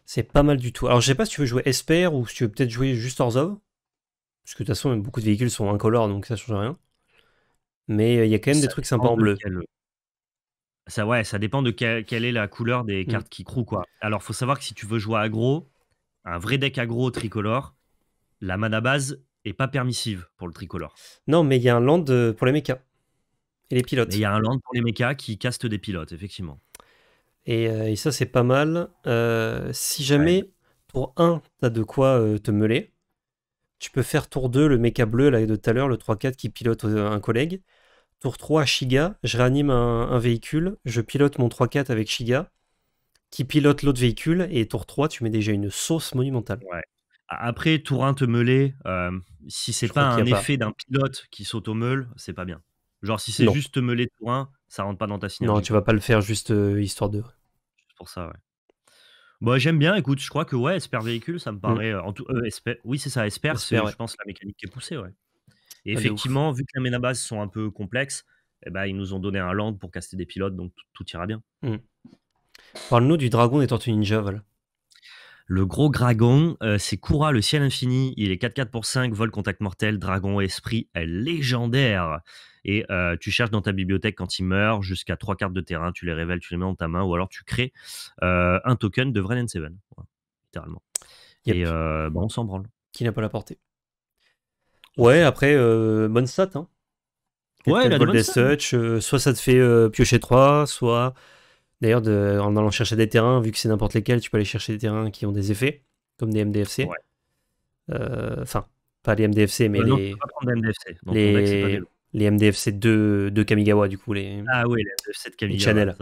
C'est pas mal du tout. Alors je sais pas si tu veux jouer Esper ou si tu veux peut-être jouer juste Orzov. Parce que de toute façon, beaucoup de véhicules sont incolores, donc ça change rien. Mais euh, il y a quand même des trucs sympas en bleu. Ça, ouais, ça dépend de quelle est la couleur des mm. cartes qui crouent, quoi. Alors faut savoir que si tu veux jouer aggro, un vrai deck aggro tricolore, la mana base est pas permissive pour le tricolore. Non, mais il y a un land euh, pour les mechas. Et les pilotes. Il y a un land pour les mechas qui castent des pilotes, effectivement. Et, euh, ça, c'est pas mal. Euh, si jamais, tour pour 1, t'as de quoi euh, te meuler, tu peux faire tour 2, le mecha bleu là, de tout à l'heure, le 3-4 qui pilote un collègue. Tour 3, Shiga, je réanime un, véhicule, je pilote mon 3-4 avec Shiga, qui pilote l'autre véhicule, et tour 3, tu mets déjà une sauce monumentale. Après, tour 1 te meuler, si c'est pas un effet d'un pilote qui s'auto-meule, c'est pas bien. Genre, si c'est juste me les points, ça rentre pas dans ta signature. Non, tu vas pas le faire juste euh, histoire de. Juste pour ça, ouais. Bah, j'aime bien, écoute, je crois que ouais, Esper véhicule, ça me mmh. paraît. Euh, en tout, euh, oui, c'est ça, Esper, c'est, je pense, la mécanique est poussée, ouais. Et ah, effectivement, vu que les base sont un peu complexes, eh ben, ils nous ont donné un land pour caster des pilotes, donc tout ira bien. Mmh. Parle-nous du dragon étant une Ninja, voilà. Le gros dragon, euh, c'est Koura, le ciel infini. Il est 4-4 pour 5, vol contact mortel, dragon esprit légendaire. Et euh, tu cherches dans ta bibliothèque quand il meurt jusqu'à 3 cartes de terrain, tu les révèles, tu les mets dans ta main, ou alors tu crées euh, un token de Vren 7 littéralement. Et on s'en branle. Qui n'a pas la portée. Ouais, après, bonne stat. Hein. Ouais, la Gold touch. soit ça te fait piocher 3, soit D'ailleurs, en allant chercher des terrains, vu que c'est n'importe lesquels, tu peux aller chercher des terrains qui ont des effets, comme des MDFC. Euh, enfin, pas les MDFC, mais euh, les. Non, MDFC les MDFC 2 de Kamigawa, du coup. Les, ah oui, les MDFC de Kamigawa.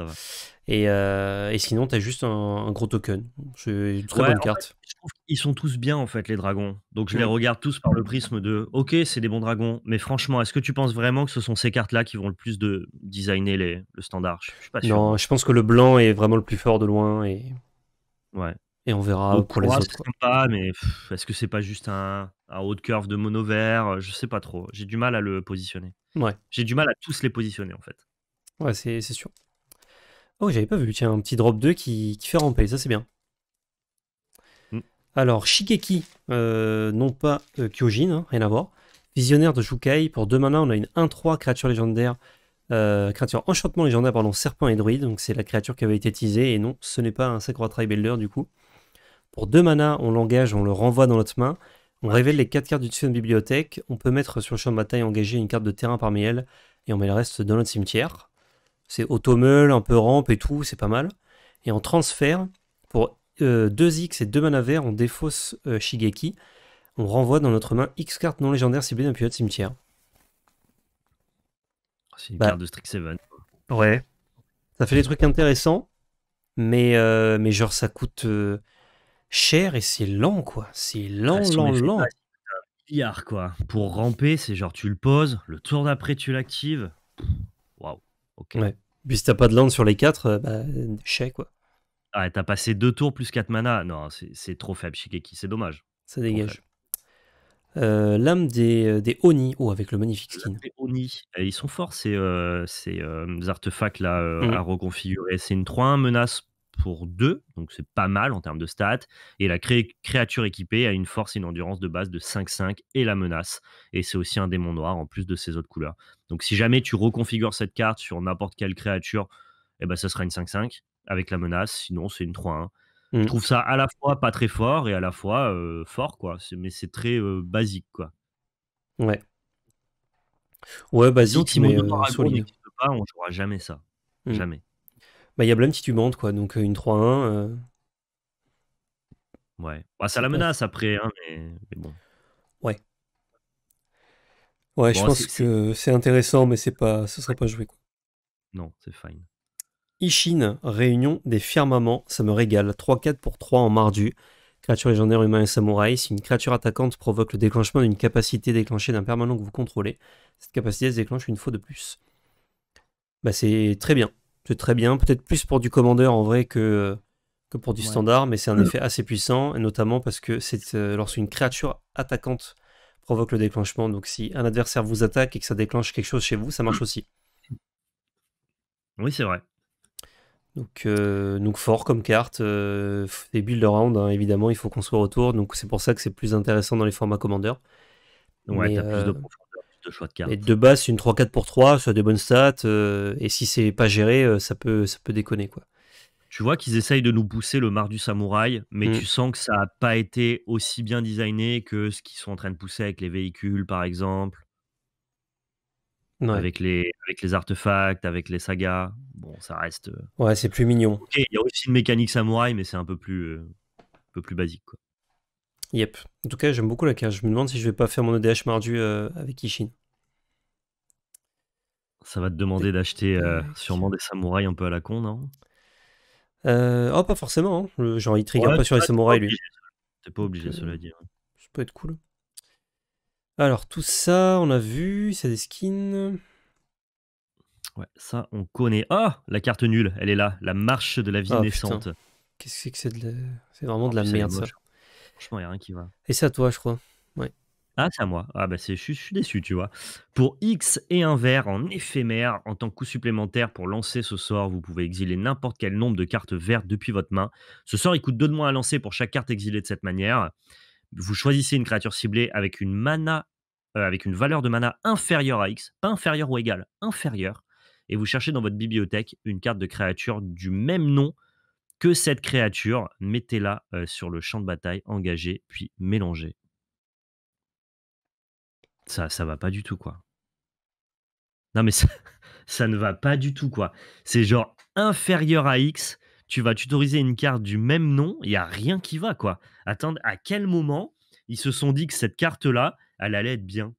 Euh, et, sinon, t'as juste un, gros token. C'est une très bonne carte. je trouve qu'ils sont tous bien, en fait, les dragons. Donc, je les regarde tous par le prisme de OK, c'est des bons dragons, mais franchement, est-ce que tu penses vraiment que ce sont ces cartes-là qui vont le plus de designer les, le standard je, Non, je pense que le blanc est vraiment le plus fort de loin. Et... Ouais. Et on verra pour les autres. mais est-ce que c'est pas juste un, haut de curve de mono vert euh, Je sais pas trop. J'ai du mal à le positionner. Ouais. J'ai du mal à tous les positionner en fait. Ouais, c'est sûr. Oh, j'avais pas vu. Tiens, un petit drop 2 qui, qui fait ramper. Ça, c'est bien. Mm. Alors, Shikeki, euh, non pas euh, Kyojin, hein, rien à voir. Visionnaire de Shukai. Pour deux manas, on a une 1-3 créature légendaire. créature enchantement légendaire, pardon, serpent et druide. Donc, c'est la créature qui avait été teasée. Et non, ce n'est pas un Sacro Tribe builder du coup. Pour deux manas, on l'engage, on le renvoie dans notre main. On révèle les quatre cartes du dessus de bibliothèque. On peut mettre sur le champ de bataille engagé une carte de terrain parmi elles. Et on met le reste dans notre cimetière. C'est automeul, un peu rampe et tout, c'est pas mal. Et en transfert, pour 2x euh, et 2 manas verts, on défausse euh, Shigeki. On renvoie dans notre main x cartes non légendaires ciblées d'un pilote cimetière. C'est une bah. carte de 7. Ouais. Ça fait des trucs intéressants, mais, euh, genre ça coûte cher et c'est lent, quoi. C'est lent, ah, lent, lent. Billard quoi. Pour ramper, c'est genre tu le poses, le tour d'après tu l'actives. Waouh, ok. Ouais. Puis si t'as pas de land sur les 4, euh, bah, chais, quoi. Ah, t'as passé 2 tours plus 4 mana. Non, c'est trop faible, Shigeki, c'est dommage. Ça dégage. L'âme euh, des, euh, des Oni, ou oh, avec le magnifique skin. Les Oni, ils sont forts, ces, ces artefacts là mmh. à reconfigurer. C'est une 3-1 menace pour 2, donc c'est pas mal en termes de stats. Et la créature équipée a une force et une endurance de base de 5-5 et la menace. Et c'est aussi un démon noir en plus de ses autres couleurs. Donc si jamais tu reconfigures cette carte sur n'importe quelle créature, et eh ben, ça sera une 5-5 avec la menace, sinon c'est une 3-1. Je mm. trouve ça à la fois pas très fort et à la fois euh, fort, quoi. Mais c'est très euh, basique, quoi. Ouais. Ouais, basique, si mais euh, Pas, on jouera jamais ça. Mm. Jamais. Bah, il y a quoi. Donc, euh, une 3-1. Euh. Ouais. Bah, ça la menace après, hein, mais... bon. Ouais. Ouais, je pense que c'est intéressant, mais c'est pas, ce serait pas joué. Non, c'est fine. Ishin, réunion des firmaments, ça me régale. 3-4 pour 3 en mardu. Créature légendaire, humain et samouraï. Si une créature attaquante provoque le déclenchement d'une capacité déclenchée d'un permanent que vous contrôlez, cette capacité se déclenche une fois de plus. Bah, c'est très bien. C'est très bien, peut-être plus pour du commandeur en vrai que, que pour du standard, mais c'est un effet assez puissant, et notamment parce que c'est lorsque euh, lorsqu'une créature attaquante provoque le déclenchement. Donc si un adversaire vous attaque et que ça déclenche quelque chose chez vous, ça marche aussi. Oui, c'est vrai. Donc, euh, donc fort comme carte, début de round, évidemment, il faut qu'on soit autour, donc c'est pour ça que c'est plus intéressant dans les formats commandeurs. Ouais, t'as plus de euh, de choix de cartes. Et de base, une 3-4 pour 3, soit des bonnes stats. Euh, et si c'est pas géré, euh, ça peut, ça peut déconner. quoi. Tu vois qu'ils essayent de nous pousser le mar du samouraï, mais mm. tu sens que ça n'a pas été aussi bien designé que ce qu'ils sont en train de pousser avec les véhicules, par exemple. Avec, les, avec les artefacts, avec les sagas. Bon, ça reste. Euh, ouais, c'est plus mignon. Il y a aussi une mécanique samouraï, mais c'est un peu plus, un peu plus basique. Quoi. Yep. En tout cas, j'aime beaucoup la carte. Je me demande si je vais pas faire mon EDH mardu euh, avec Ishin. Ça va te demander d'acheter euh, sûrement des samouraïs un peu à la con, non euh, Oh, pas forcément. Hein. Genre, il trigger pas sur les samouraïs, lui. T'es pas obligé, cela dit. Ça peut être cool. Alors, tout ça, on a vu. C'est des skins. Ouais, ça, on connaît. Ah, la carte nulle, elle est là. La marche de la vie ah, naissante. Qu'est-ce que c'est que c'est de vraiment de la merde, ça. Franchement, il qui va. Et c'est à toi, je crois. Ah, c'est à moi. Ah, bah, je suis, déçu, tu vois. Pour X et un vert en éphémère, en tant que coût supplémentaire pour lancer ce sort, vous pouvez exiler n'importe quel nombre de cartes vertes depuis votre main. Ce sort, il coûte 2 de moins à lancer pour chaque carte exilée de cette manière. Vous choisissez une créature ciblée avec une mana, euh, avec une valeur de mana inférieure à X, pas inférieure ou égale, inférieure, et vous cherchez dans votre bibliothèque une carte de créature du même nom que cette créature, mettez-la sur le champ de bataille, engagée, puis mélangée. Ça, ça va pas du tout, quoi. Non, mais ça, (laughs) ça ne va pas du tout, quoi. C'est genre inférieur à X, tu vas tutoriser une carte du même nom, il n'y a rien qui va, quoi. Attends, à quel moment ils se sont dit que cette carte-là, elle allait être bien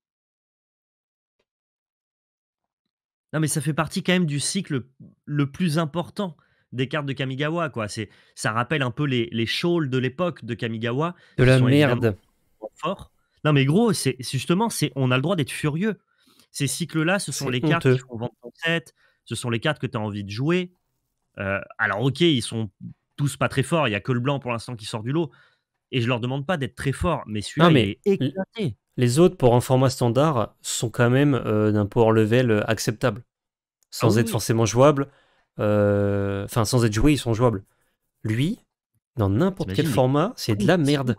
Non, mais ça fait partie quand même du cycle le plus important des cartes de Kamigawa, quoi. C'est, ça rappelle un peu les, les shawls de l'époque de Kamigawa. De la merde. Non, mais gros, c'est justement, c'est, on a le droit d'être furieux. Ces cycles-là, ce sont les cartes ce sont les cartes que tu as envie de jouer. Euh, alors, ok, ils sont tous pas très forts, il y a que le blanc pour l'instant qui sort du lot. Et je leur demande pas d'être très forts, mais celui Les autres, pour un format standard, sont quand même euh, d'un power level euh, acceptable. Sans ah être forcément jouable, euh, enfin sans être joués, ils sont jouables. Lui, dans n'importe quel format, c'est de la (laughs) merde.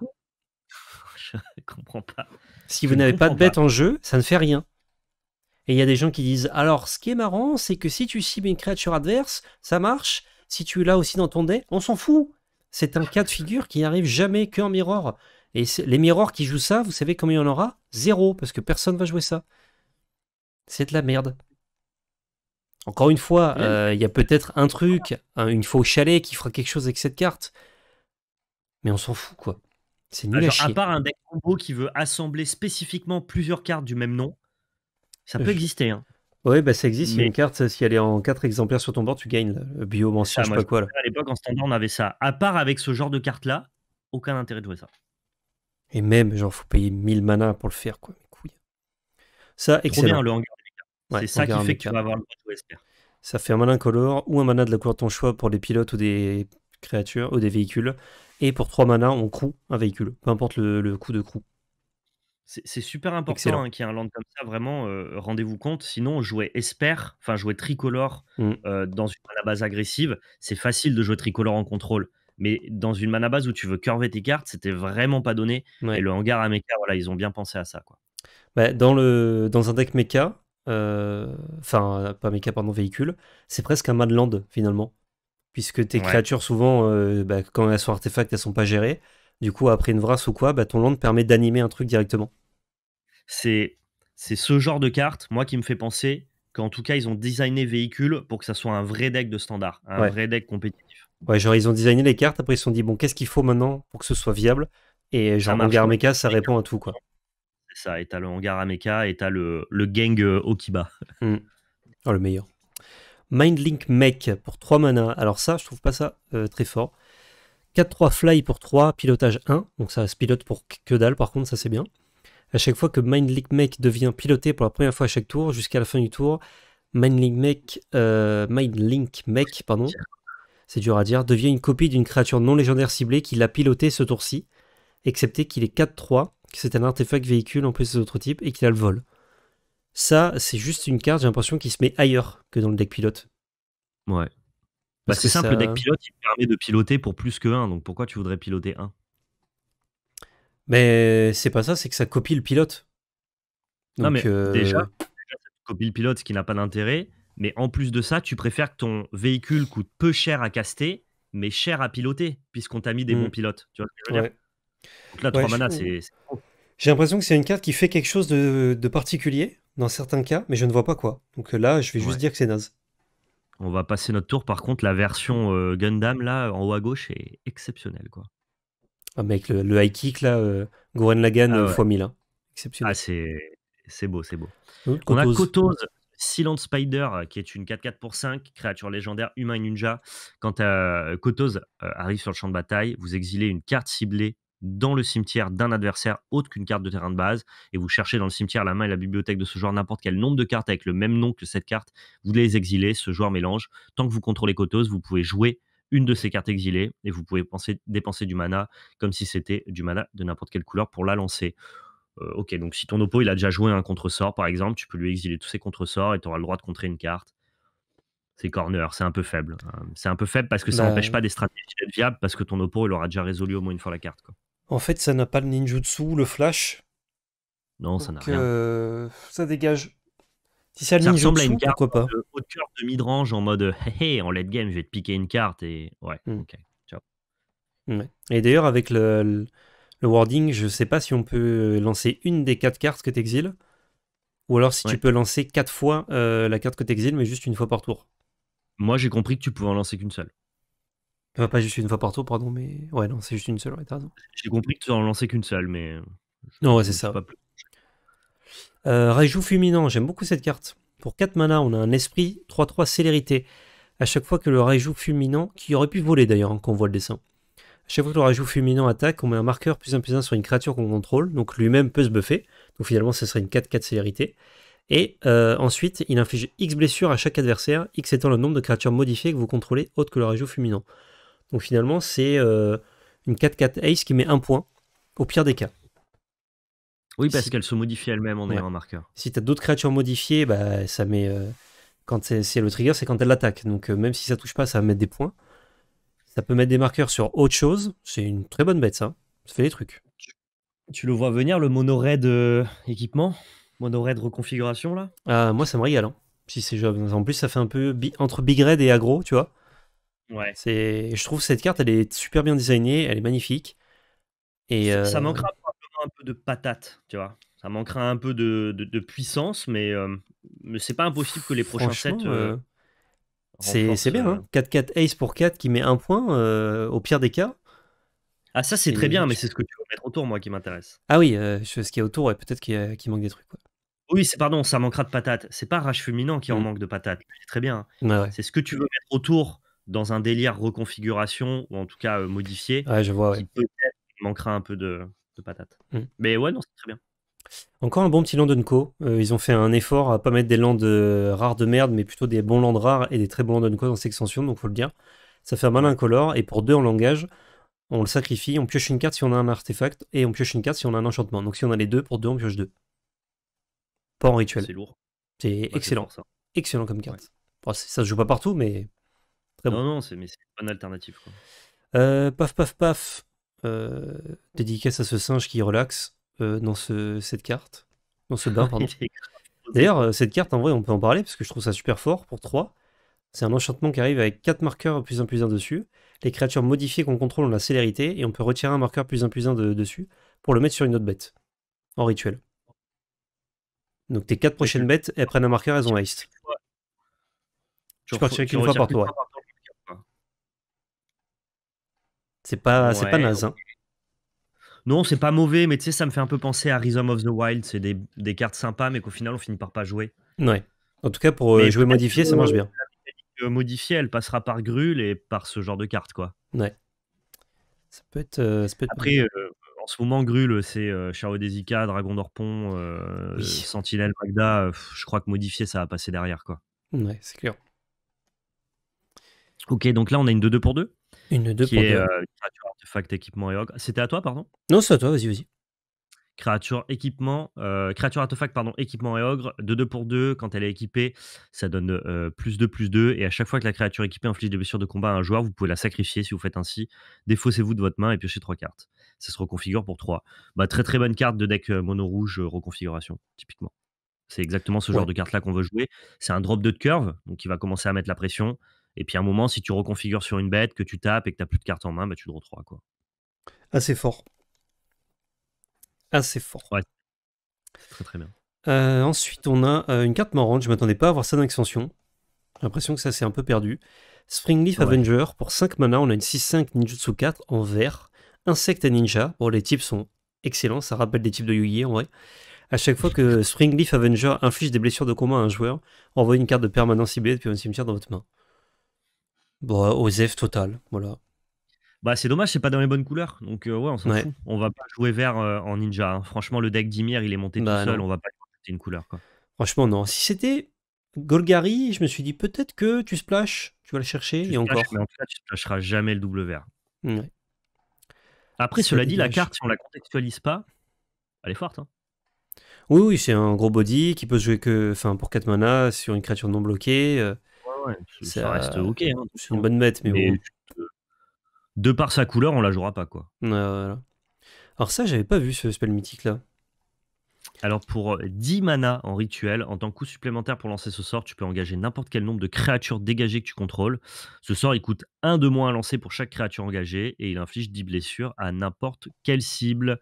Je comprends pas. Si vous n'avez pas de bête en jeu, ça ne fait rien. Et il y a des gens qui disent alors, ce qui est marrant, c'est que si tu cibles une créature adverse, ça marche. Si tu l'as aussi dans ton dé, on s'en fout. C'est un cas de figure qui n'arrive jamais qu'en mirror. Et les miroirs qui jouent ça, vous savez combien il y en aura Zéro, parce que personne va jouer ça. C'est de la merde. Encore une fois, euh, il y a peut-être un truc, une fois chalet, qui fera quelque chose avec cette carte. Mais on s'en fout, quoi. C'est ah, nul à, à part un deck combo qui veut assembler spécifiquement plusieurs cartes du même nom, ça peut euh, exister. Hein. Oui, bah ça existe. Une carte, euh, si elle est en 4 exemplaires sur ton bord, tu gagnes le bio, mention, sais quoi. À l'époque, en standard, on avait ça. À part avec ce genre de carte-là, aucun intérêt de jouer ça. Et même, genre, faut payer 1000 mana pour le faire, quoi. Ça, excellent. le hangar c'est ça qui fait que tu vas avoir le poteau esper Ça fait un mana incolore ou un mana de la couleur de ton choix pour des pilotes ou des créatures ou des véhicules. Et pour 3 manas, on crew un véhicule, peu importe le, coup de crew. C'est super important hein, qu'il y ait un land comme ça, vraiment, euh, rendez-vous compte. Sinon, jouer Esper, enfin jouer tricolore mm. euh, dans une mana base agressive, c'est facile de jouer tricolore en contrôle. Mais dans une mana base où tu veux curver tes cartes, c'était vraiment pas donné. Et le hangar à mecha, voilà, ils ont bien pensé à ça. Quoi. Bah, dans, le, dans un deck mecha, euh, enfin euh, pas méca pardon véhicule, c'est presque un Madland finalement, puisque tes créatures souvent, euh, bah, quand elles sont artefacts, elles sont pas gérées. Du coup, après une vrasse ou quoi, bah, ton land permet d'animer un truc directement. C'est c'est ce genre de carte, moi, qui me fait penser qu'en tout cas, ils ont designé véhicule pour que ça soit un vrai deck de standard, un vrai deck compétitif. Ouais, genre, ils ont designé les cartes, après, ils se sont dit, bon, qu'est-ce qu'il faut maintenant pour que ce soit viable Et genre, mes Mecha, ça répond à tout, quoi ça, et t'as le hangar Ameka et t'as le, gang euh, Okiba. kiba. Mm. Oh, le meilleur. Mindlink Mech pour 3 mana. Alors ça, je trouve pas ça euh, très fort. 4-3 Fly pour 3, pilotage 1. Donc ça se pilote pour que dalle, par contre, ça c'est bien. À chaque fois que Mindlink Mech devient piloté pour la première fois à chaque tour, jusqu'à la fin du tour, Mindlink Mech, euh, Mindlink Mech pardon, c'est dur à dire, devient une copie d'une créature non légendaire ciblée qui l'a piloté ce tour-ci, excepté qu'il est 4-3 c'est un artefact véhicule en plus des autres types et qu'il a le vol. Ça, c'est juste une carte, j'ai l'impression, qu'il se met ailleurs que dans le deck pilote. Ouais. Parce, que, simple, le deck pilote, il permet de piloter pour plus que un. donc pourquoi tu voudrais piloter un Mais c'est pas ça, c'est que ça copie le pilote. non, mais euh, déjà, ça copie le pilote, ce qui n'a pas d'intérêt. Mais en plus de ça, tu préfères que ton véhicule coûte peu cher à caster, mais cher à piloter, puisqu'on t'a mis des hmm. bons pilotes. Tu vois ce que je veux dire j'ai l'impression que c'est une carte qui fait quelque chose de, particulier dans certains cas, mais je ne vois pas quoi. Donc euh, là, je vais juste dire que c'est naze. On va passer notre tour. Par contre, la version euh, Gundam, là, en haut à gauche, est exceptionnelle. Quoi. Ah, le, le high kick, là, euh, Goren Lagan ah, hein. x 1000. Ah, c'est beau, c'est beau. Mmh, On a Kotos, Silent Spider, qui est une 4-4 pour 5, créature légendaire humain et ninja. Quand Kotos arrive sur le champ de bataille, vous exilez une carte ciblée dans le cimetière d'un adversaire autre qu'une carte de terrain de base. Et vous cherchez dans le cimetière la main et la bibliothèque de ce joueur n'importe quel nombre de cartes avec le même nom que cette carte. Vous les exilez, ce joueur mélange. Tant que vous contrôlez Kotos, vous pouvez jouer une de ces cartes exilées et vous pouvez dépenser du mana comme si c'était du mana de n'importe quelle couleur pour la lancer. Euh, ok, donc si ton oppo il a déjà joué un contresort par exemple, tu peux lui exiler tous ses contresorts et tu auras le droit de contrer une carte. C'est corner, c'est un peu faible. Euh, c'est un peu faible parce que ça n'empêche bah, euh. pas des stratégies viables parce que ton oppo il aura déjà résolu au moins une fois la carte. En fait, ça n'a pas le ninjutsu, le flash. Non, ça n'a rien. Euh, ça dégage. Si ça, ressemble à une carte pourquoi pas. de euh, de midrange en mode euh, hey, en late game, je vais te piquer une carte et ouais, hmm. ok, ciao. Et d'ailleurs, avec le, wording, je sais pas si on peut lancer une des quatre cartes que t'exiles ou alors si tu peux lancer quatre fois la carte que t'exiles, mais juste une fois par tour. Moi, j'ai compris que tu pouvais en lancer qu'une seule. Enfin, ah bah, pas juste une fois par tour, pardon, mais. Ouais, non, c'est juste une seule, J'ai compris que tu en lançais qu'une seule, mais. Non, ouais, c'est ça. Pas plus. Euh, j'aime beaucoup cette carte. Pour 4 mana, on a un esprit 3-3 célérité. À chaque fois que le rajou fuminant, qui aurait pu voler d'ailleurs, quand hein, qu'on voit le dessin. À chaque fois que le rajou fuminant attaque, on met un marqueur plus un plus 1 sur une créature qu'on contrôle, donc lui-même peut se buffer. Donc finalement, ce serait une 4-4 célérité. Et euh, ensuite, il inflige X blessures à chaque adversaire, X étant le nombre de créatures modifiées que vous contrôlez autre que le rajou fuminant. Donc finalement, c'est euh, une 4-4 Ace qui met un point, au pire des cas. Oui, parce qu'elle se modifie elle-même en ayant un marqueur. Si tu as d'autres créatures modifiées, bah, ça met. Euh, quand c'est le trigger, c'est quand elle l'attaque. Donc euh, même si ça touche pas, ça va mettre des points. Ça peut mettre des marqueurs sur autre chose. C'est une très bonne bête, ça. Ça fait des trucs. Tu le vois venir, le mono-raid équipement Mono-raid reconfiguration, là ah, Moi, ça me régale. Hein, si c'est En plus, ça fait un peu entre big raid et aggro, tu vois. Ouais. C'est, je trouve cette carte, elle est super bien designée, elle est magnifique. Et ça, euh manquera probablement manquera un peu de patate, tu vois. Ça manquera un peu de, puissance, mais, euh, mais c'est pas impossible que les prochains sets. Euh, c'est bien, hein 4-4 Ace pour 4 qui met un point au pire des cas. Ah, ça c'est très bien, mais c'est ce que tu veux mettre autour, moi, qui m'intéresse. Ah oui, ce qui est autour, et peut-être qu'il manque des trucs. Oui, c'est pardon, ça manquera de patate. C'est pas Rage Fulminant qui en mm. manque de patate. Très bien. Hein. Bah c'est ce que tu veux mettre autour dans un délire reconfiguration ou en tout cas euh, modifié. Ouais, je vois. Qui peut-être manquera un peu de, de patate. Mm. Mais ouais, non, c'est très bien. Encore un bon petit land Unco. Euh, ils ont fait un effort à pas mettre des landes euh, rares de merde, mais plutôt des bons landes rares et des très bons lands Unco dans cette extension, donc faut le dire. Ça fait un malin color, et pour deux en langage, on le sacrifie, on pioche une carte si on a un artefact, et on pioche une carte si on a un enchantement. Donc si on a les deux, pour deux, on pioche deux. Pas en rituel. C'est lourd. C'est excellent. Ça. Excellent comme carte. ça se joue pas partout, mais non, non, c'est, mais c'est une bonne alternative. Euh, paf, paf, paf. Euh, dédicace à ce singe qui relaxe euh, dans ce, cette carte. Dans ce bain, pardon. D'ailleurs, cette carte, en vrai, on peut en parler parce que je trouve ça super fort pour 3. C'est un enchantement qui arrive avec 4 marqueurs plus un, plus 1 dessus. Les créatures modifiées qu'on contrôle ont la célérité et on peut retirer un marqueur plus 1 plus 1 de, dessus pour le mettre sur une autre bête en rituel. Donc tes 4 prochaines bêtes, elles prennent un marqueur, elles ont haste. Tu peux retirer qu'une fois par tour. C'est pas, c'est pas naze. Hein. Non, c'est pas mauvais, mais tu sais, ça me fait un peu penser à Rhythm of the Wild. C'est des, cartes sympas, mais qu'au final, on finit par pas jouer. Ouais. En tout cas, pour euh, jouer modifié, ça marche bien. La euh, elle passera par Grul et par ce genre de cartes, quoi. Ouais. Ça peut être. Euh, Après, en ce moment, Grul, c'est euh, Charo Dragon d'Orpon, Sentinel Sentinelle, Magda. je crois que modifié, ça va passer derrière, quoi. Ouais, c'est clair. Ok, donc là, on a une 2-2 pour 2 une 2 pour euh, créature, artefact, équipement et ogre. C'était à toi, pardon Non, c'est à toi, vas-y, vas-y. Créature, équipement, euh, créature, artefact, pardon, équipement et ogre, de 2 pour 2, quand elle est équipée, ça donne euh, plus 2, plus 2, et à chaque fois que la créature équipée inflige des blessures de combat à un joueur, vous pouvez la sacrifier si vous faites ainsi, défaussez-vous de votre main et piochez 3 cartes. Ça se reconfigure pour 3. Bah, très très bonne carte de deck mono rouge reconfiguration, typiquement. C'est exactement ce genre de carte-là qu'on veut jouer. C'est un drop de curve, donc il va commencer à mettre la pression. Et puis à un moment, si tu reconfigures sur une bête, que tu tapes et que tu n'as plus de carte en main, bah, tu le 3. Quoi. Assez fort. Assez fort. Ouais. Très très bien. Euh, ensuite, on a euh, une carte marrante. Je m'attendais pas à avoir ça dans l'extension. J'ai l'impression que ça s'est un peu perdu. Springleaf Avenger. Pour 5 mana, on a une 6-5 Ninjutsu 4 en vert. Insecte et Ninja. Bon, les types sont excellents. Ça rappelle des types de Yu-Gi-Oh! en vrai. À chaque fois que (laughs) Springleaf Avenger inflige des blessures de combat à un joueur, envoie une carte de permanence ciblée depuis un cimetière dans votre main. Bon, OZEF total, voilà. Bah, c'est dommage, c'est pas dans les bonnes couleurs. Donc, euh, ouais, on s'en fout. On va pas jouer vert euh, en ninja. Hein. Franchement, le deck d'Imir, il est monté bah, tout seul. On va pas jouer une couleur. Franchement, non. Si c'était Golgari, je me suis dit peut-être que tu splashes, tu vas le chercher. et encore. Mais en tout cas, tu splasheras jamais le double vert. Mmh, Après, cela dit, la carte, si on la contextualise pas, elle est forte. Hein. Oui, oui, c'est un gros body qui peut se jouer que, enfin, pour 4 mana sur une créature non bloquée. Euh ça, reste ok. Hein, une bonne bête, mais, euh, de par sa couleur, on la jouera pas, quoi. Alors ça, j'avais pas vu ce spell mythique là. Alors pour 10 euh, mana en rituel, en tant que supplémentaire pour lancer ce sort, tu peux engager n'importe quel nombre de créatures dégagées que tu contrôles. Ce sort, il coûte 1 de moins à lancer pour chaque créature engagée et il inflige 10 blessures à n'importe quelle cible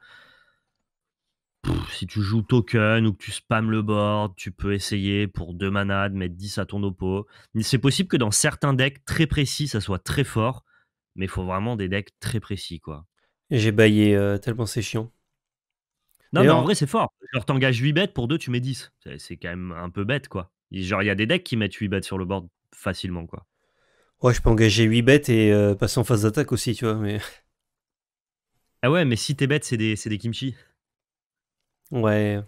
si tu joues token ou que tu spams le board, tu peux essayer pour deux manades mettre 10 à ton oppo. C'est possible que dans certains decks très précis, ça soit très fort, mais il faut vraiment des decks très précis, quoi. J'ai baillé euh, tellement c'est chiant. Non, mais en vrai, c'est fort. Genre, t'engages 8 bêtes, pour 2, tu mets 10. C'est quand même un peu bête, quoi. Genre, il y a des decks qui mettent 8 bêtes sur le board facilement, quoi. Ouais, je peux engager 8 bêtes et euh, passer en phase d'attaque aussi, tu vois, mais... Ah ouais, mais si tes bête, c'est des, des kimchi. Ouais.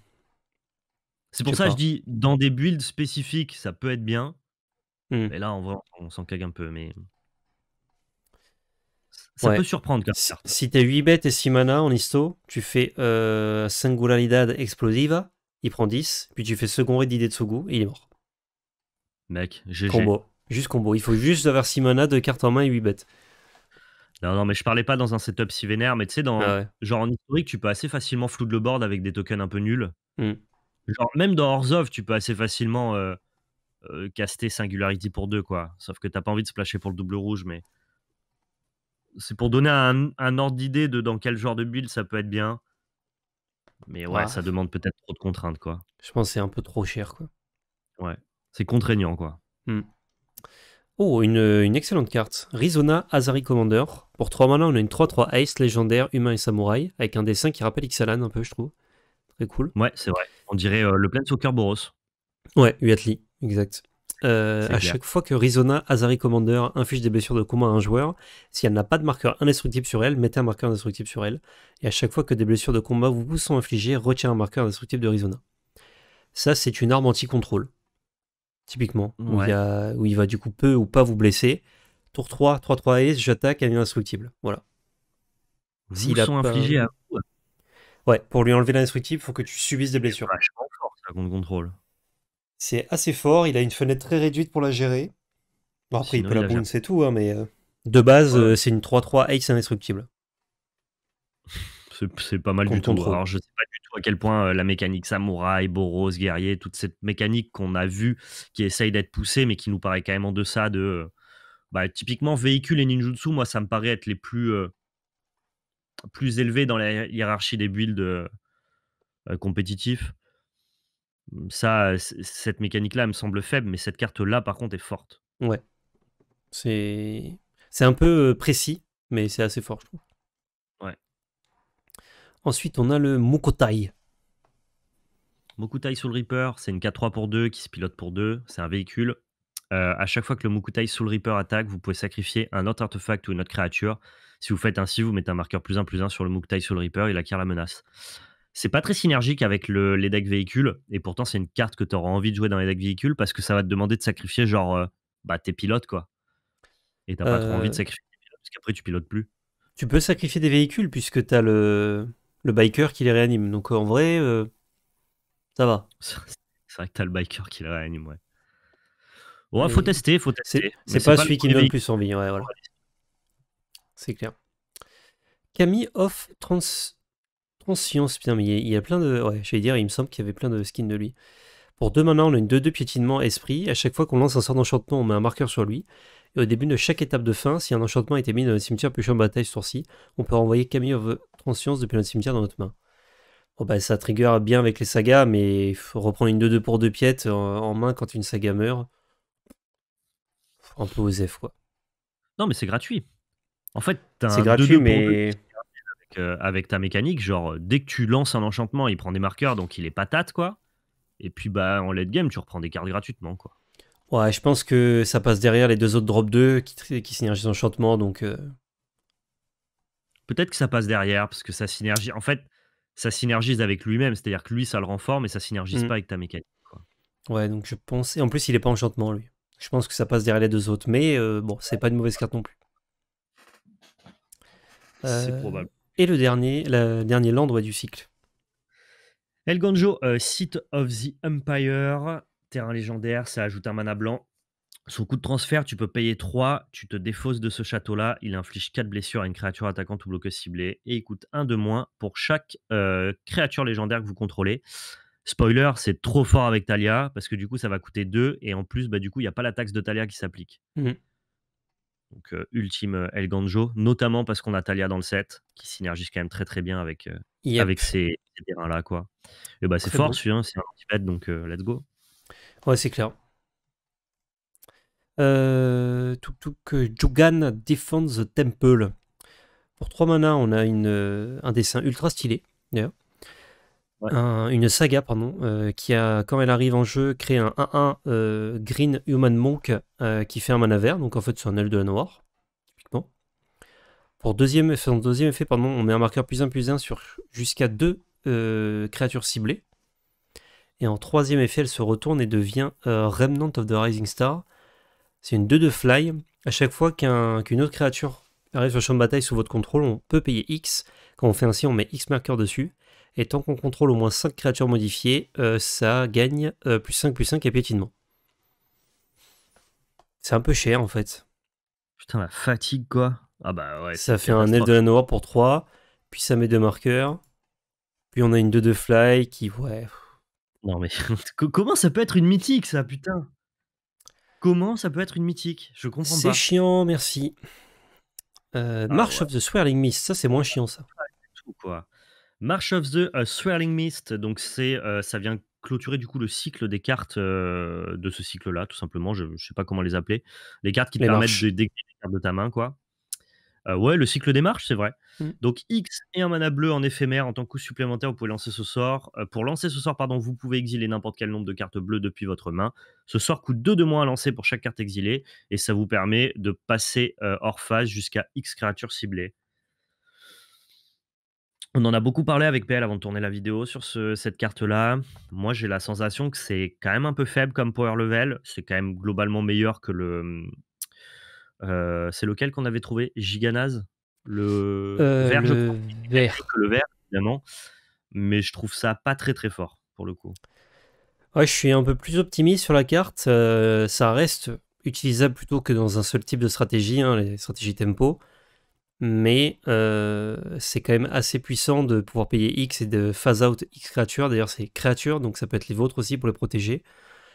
C'est pour ça que je dis, dans des builds spécifiques, ça peut être bien. Mmh. Mais là, on on s'en cague un peu, mais. Ça peut surprendre Quand Si, tu si t'es 8 bêtes et 6 mana en histo, tu fais euh, Singularidad Explosiva, il prend 10, puis tu fais second raid d'Idetsugu, et il est mort. Mec, GG. Combo. Juste combo. Il faut juste avoir 6 mana, 2 cartes en main et 8 bêtes. Non, mais je parlais pas dans un setup si vénère, mais tu sais, dans ah genre en historique, tu peux assez facilement de le board avec des tokens un peu nuls. Mmh. Genre, même dans of tu peux assez facilement euh, euh, caster Singularity pour deux, quoi. Sauf que t'as pas envie de placher pour le double rouge, mais c'est pour donner un, ordre d'idée de dans quel genre de build ça peut être bien. Mais ouais, ah. ça demande peut-être trop de contraintes, quoi. Je pense que c'est un peu trop cher, quoi. Ouais, c'est contraignant, quoi. Mmh. Oh, une, excellente carte. Rizona Azari Commander. Pour 3 mana, on a une 3-3 Ace légendaire, humain et samouraï, avec un dessin qui rappelle Ixalan un peu, je trouve. Très cool. Ouais, c'est vrai. On dirait plein euh, de Planeswalker Boros. Ouais, Uatli, exact. Euh, à chaque fois que Rizona Azari Commander inflige des blessures de combat à un joueur, si elle n'a pas de marqueur indestructible sur elle, mettez un marqueur indestructible sur elle. Et à chaque fois que des blessures de combat vous sont infligées, retirez un marqueur indestructible de Rizona. Ça, c'est une arme anti-contrôle typiquement, où, il va du coup peu ou pas vous blesser. Tour 3, 3-3 Ace, j'attaque, ami indestructible. Voilà. sont à Ouais, pour lui enlever l'indestructible, il faut que tu subisses des blessures. Vachement fort, ça, contre contrôle. C'est assez fort, il a une fenêtre très réduite pour la gérer. Bon, après, il peut la bounce c'est tout, hein, mais euh, de base, euh, c'est une 3-3 Ace indestructible c'est pas mal du tout. Alors, je sais pas du tout à quel point euh, la mécanique samouraï, boros, guerrier, toute cette mécanique qu'on a vue, qui essaye d'être poussée, mais qui nous paraît quand même en deçà de. Euh, bah, typiquement, véhicule et ninjutsu, moi, ça me paraît être les plus, euh, plus élevés dans la hiérarchie des builds compétitifs. Ça, cette mécanique-là me semble faible, mais cette carte-là, par contre, est forte. Ouais. C'est. C'est un peu précis, mais c'est assez fort, je trouve. Ensuite, on a le Mukutai. Mokutai Soul Reaper, c'est une 4-3 pour 2 qui se pilote pour 2. C'est un véhicule. Euh, à chaque fois que le Mokutai Soul Reaper attaque, vous pouvez sacrifier un autre artefact ou une autre créature. Si vous faites ainsi, vous mettez un marqueur plus 1 plus 1 sur le Mokutai Soul Reaper, il acquiert la menace. C'est pas très synergique avec le, les decks véhicules, et pourtant c'est une carte que tu auras envie de jouer dans les decks véhicules parce que ça va te demander de sacrifier genre euh, bah, tes pilotes quoi. Et t'as pas trop euh. envie de sacrifier tes pilotes parce qu'après tu pilotes plus. Tu peux sacrifier des véhicules puisque tu as le le biker qui les réanime. Donc euh, en vrai, euh, ça va. C'est vrai que t'as le biker qui les réanime, ouais. faut tester, faut tester. C'est pas, celui qui donne plus envie, ouais, voilà. C'est clair. Camille off trans... Transcience, bien mais il y a plein de. Ouais, vais dire, il me semble qu'il y avait plein de skins de lui. Pour deux maintenant, on a une 2-2 piétinement esprit. À chaque fois qu'on lance un sort d'enchantement, on met un marqueur sur lui. Et au début de chaque étape de fin, si un enchantement a été mis dans le cimetière plus en bataille sourcil, on peut renvoyer Camille of conscience depuis notre cimetière dans notre main. Bon, bah, ça trigger bien avec les sagas, mais il faut reprendre une 2-2 pour deux piètes en, main quand une saga meurt. Un peu F quoi. Non, mais c'est gratuit. En fait, c'est gratuit, mais. Euh, avec, ta mécanique, genre, euh, dès que tu lances un enchantement, il prend des marqueurs, donc il est patate, quoi. Et puis, bah, en late game, tu reprends des cartes gratuitement, quoi. Ouais, je pense que ça passe derrière les deux autres drop 2 qui, qui synergisent enchantement, donc. Euh, peut-être que ça passe derrière parce que ça synergie. En fait, ça synergise avec lui-même, c'est-à-dire que lui, ça le renforce, mais ça synergise mmh. pas avec ta mécanique. Ouais, donc je pense. Et en plus, il est pas enchantement, lui. Je pense que ça passe derrière les deux autres, mais euh, bon, c'est pas une mauvaise carte non plus. C'est euh, probable. Et le dernier, le dernier land du cycle. El Ganjo, euh, of the Empire, terrain légendaire, ça ajoute un mana blanc son coup de transfert, tu peux payer 3, tu te défausses de ce château-là, il inflige 4 blessures à une créature attaquante ou bloque ciblée, et il coûte 1 de moins pour chaque euh, créature légendaire que vous contrôlez. Spoiler, c'est trop fort avec Talia, parce que du coup ça va coûter 2, et en plus, bah, du coup, il n'y a pas la taxe de Talia qui s'applique. Mmh donc euh, ultime euh, El Ganjo, notamment parce qu'on a Talia dans le set, qui synergise quand même très très bien avec, avec ces, terrains-là. quoi. bah c'est fort, celui-là, hein, c'est un bête donc let's go. Ouais, c'est clair. Euh, tuk Jugan defends the Temple. Pour 3 mana, on a euh, un dessin ultra stylé, d'ailleurs. une saga, pardon, euh, qui a, quand elle arrive en jeu, crée un 1-1 Green Human Monk qui fait un mana vert. Donc en fait, c'est un aile de la noire, typiquement. Pour deuxième, son deuxième effet, pardon, on met un marqueur plus 1 plus 1 sur jusqu'à 2 créatures ciblées. Et en troisième effet, elle se retourne et devient Remnant of the Rising Star c'est une 2 de fly. À chaque fois qu'une autre créature arrive sur le champ de bataille sous votre contrôle, on peut payer X. Quand on fait ainsi, on met X marqueur dessus. Et tant qu'on contrôle au moins 5 créatures modifiées, euh, ça gagne euh, plus 5 plus 5 et piétinement. C'est un peu cher en fait. Putain, la fatigue quoi. Ah bah ouais. Ça fait un aile de la noire pour 3, puis ça met 2 marqueurs. Puis on a une 2 de fly qui, ouais. Non mais (laughs) comment ça peut être une mythique ça, putain Comment ça peut être une mythique Je comprends pas. C'est chiant, merci. Euh, ah March of the Swirling Mist, ça c'est moins chiant ça. quoi. March of the euh, Swirling Mist, donc c'est euh, ça vient clôturer du coup le cycle des cartes euh, de ce cycle-là, tout simplement. Je ne sais pas comment les appeler. Les cartes qui te permettent de dégager les cartes de ta main, quoi. Euh, ouais, le cycle des marches, c'est vrai. Mm. Donc X et un mana bleu en éphémère en tant que coup supplémentaire, vous pouvez lancer ce sort. Euh, pour lancer ce sort, pardon, vous pouvez exiler n'importe quel nombre de cartes bleues depuis votre main. Ce sort coûte 2 de moins à lancer pour chaque carte exilée et ça vous permet de passer euh, hors phase jusqu'à X créatures ciblées. On en a beaucoup parlé avec PL avant de tourner la vidéo sur cette carte-là. Moi, j'ai la sensation que c'est quand même un peu faible comme power level. C'est quand même globalement meilleur que le, euh, c'est lequel qu'on avait trouvé Giganaz Le euh, vert, le... Vert. évidemment. Mais je trouve ça pas très très fort pour le coup. Ouais, je suis un peu plus optimiste sur la carte. Euh, ça reste utilisable plutôt que dans un seul type de stratégie, hein, les stratégies tempo. Mais c'est quand même assez puissant de pouvoir payer X et de phase out X créatures. D'ailleurs, c'est créatures, donc ça peut être les vôtres aussi pour les protéger.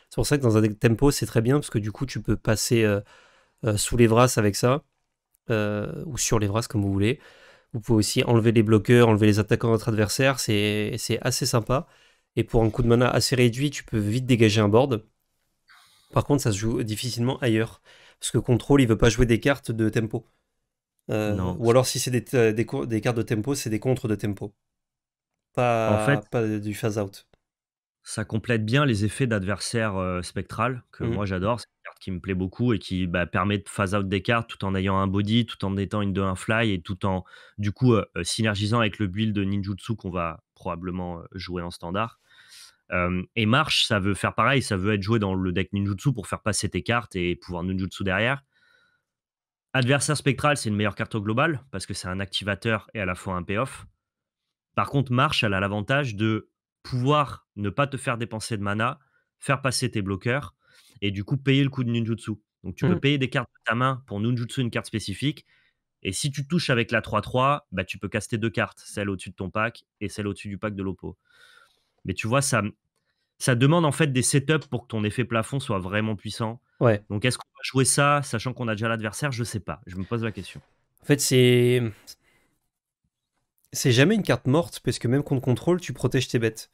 C'est pour ça que dans un tempo, c'est très bien parce que du coup, tu peux passer euh, sous les brasses avec ça, euh, ou sur les brasses comme vous voulez. Vous pouvez aussi enlever les bloqueurs, enlever les attaquants de votre adversaire, c'est assez sympa. Et pour un coup de mana assez réduit, tu peux vite dégager un board. Par contre, ça se joue difficilement ailleurs. Parce que Control, il veut pas jouer des cartes de tempo. Euh, ou alors, si c'est des, des, cartes de tempo, c'est des contres de tempo. Pas, du phase-out. Ça complète bien les effets d'adversaire spectral, que mmh. moi j'adore qui me plaît beaucoup et qui bah, permet de phase out des cartes tout en ayant un body, tout en étant une de un fly et tout en du coup synergisant avec le build de ninjutsu qu'on va probablement jouer en standard. et marche, ça veut faire pareil, ça veut être joué dans le deck ninjutsu pour faire passer tes cartes et pouvoir ninjutsu derrière. Adversaire spectral, c'est une meilleure carte au global parce que c'est un activateur et à la fois un payoff. Par contre, marche, elle a l'avantage de pouvoir ne pas te faire dépenser de mana, faire passer tes bloqueurs et du coup payer le coup de ninjutsu. Donc tu peux mmh. payer des cartes de ta main pour ninjutsu une carte spécifique. Et si tu touches avec la 3-3, bah, tu peux caster deux cartes, celle au-dessus de ton pack et celle au-dessus du pack de l'Oppo. Mais tu vois, ça, ça demande en fait des setups pour que ton effet plafond soit vraiment puissant. Ouais. Donc est-ce qu'on va jouer ça, sachant qu'on a déjà l'adversaire Je sais pas. Je me pose la question. En fait, c'est. C'est jamais une carte morte, parce que même contre contrôle, tu protèges tes bêtes.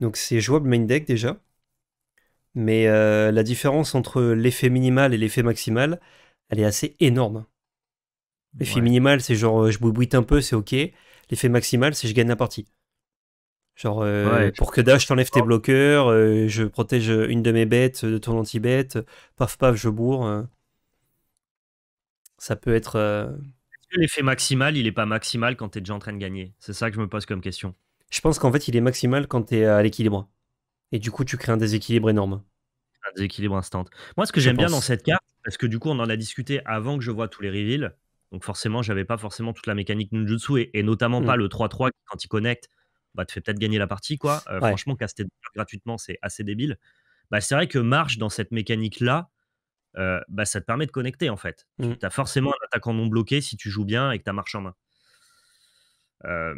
Donc c'est jouable main deck déjà mais euh, la différence entre l'effet minimal et l'effet maximal, elle est assez énorme. L'effet minimal, c'est genre euh, je boubouite un peu, c'est ok. L'effet maximal, c'est je gagne la partie. Genre, euh, pour que Dash t'enlève tes bloqueurs, je protège une de mes bêtes de ton anti-bête, paf paf, je bourre. Hein. Ça peut être. l'effet maximal, il est pas maximal quand es déjà en train de gagner C'est ça que je me pose comme question. Je pense qu'en fait, il est maximal quand es à l'équilibre. Et du coup, tu crées un déséquilibre énorme déséquilibre instant. Moi, ce que j'aime bien dans cette carte, parce que du coup, on en a discuté avant que je vois tous les reveals. Donc forcément, j'avais pas forcément toute la mécanique Nunjutsu et, notamment pas mm. le 3-3 qui, quand il connecte, bah, te fait peut-être gagner la partie. quoi. Euh, franchement, caster gratuitement, c'est assez débile. Bah, c'est vrai que marche dans cette mécanique-là, euh, bah, ça te permet de connecter en fait. Tu mm. as forcément un attaquant non bloqué si tu joues bien et que tu as marche en main. Euh,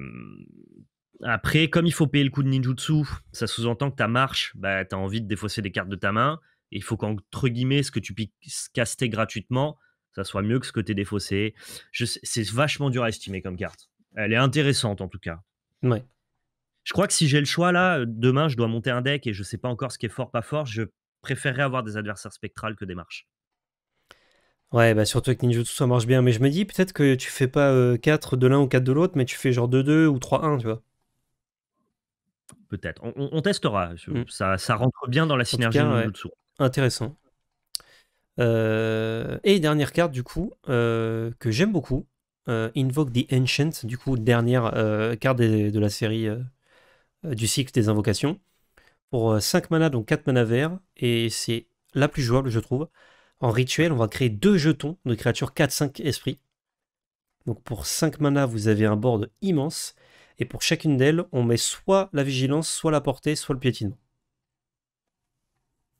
après, comme il faut payer le coup de ninjutsu, ça sous-entend que ta marche, bah, tu as envie de défausser des cartes de ta main. Et il faut qu'entre guillemets, ce que tu puisses caster gratuitement, ça soit mieux que ce que tu es défaussé. C'est vachement dur à estimer comme carte. Elle est intéressante en tout cas. Ouais. Je crois que si j'ai le choix là, demain je dois monter un deck et je sais pas encore ce qui est fort, pas fort, je préférerais avoir des adversaires spectrales que des marches. Ouais, bah surtout avec Ninjutsu ça marche bien, mais je me dis peut-être que tu fais pas 4 euh, de l'un ou 4 de l'autre, mais tu fais genre 2-2 ou 3-1, tu vois. Peut-être. On, testera. Mm. Ça, rentre bien dans la synergie Intéressant. Euh, et dernière carte, du coup, euh, que j'aime beaucoup. Euh, Invoke the Ancient, du coup, dernière carte de, la série du cycle des invocations. Pour 5 mana, donc 4 mana verts. Et c'est la plus jouable, je trouve. En rituel, on va créer deux jetons de créatures 4-5 esprits. Donc pour 5 mana, vous avez un board immense. Et pour chacune d'elles, on met soit la vigilance, soit la portée, soit le piétinement.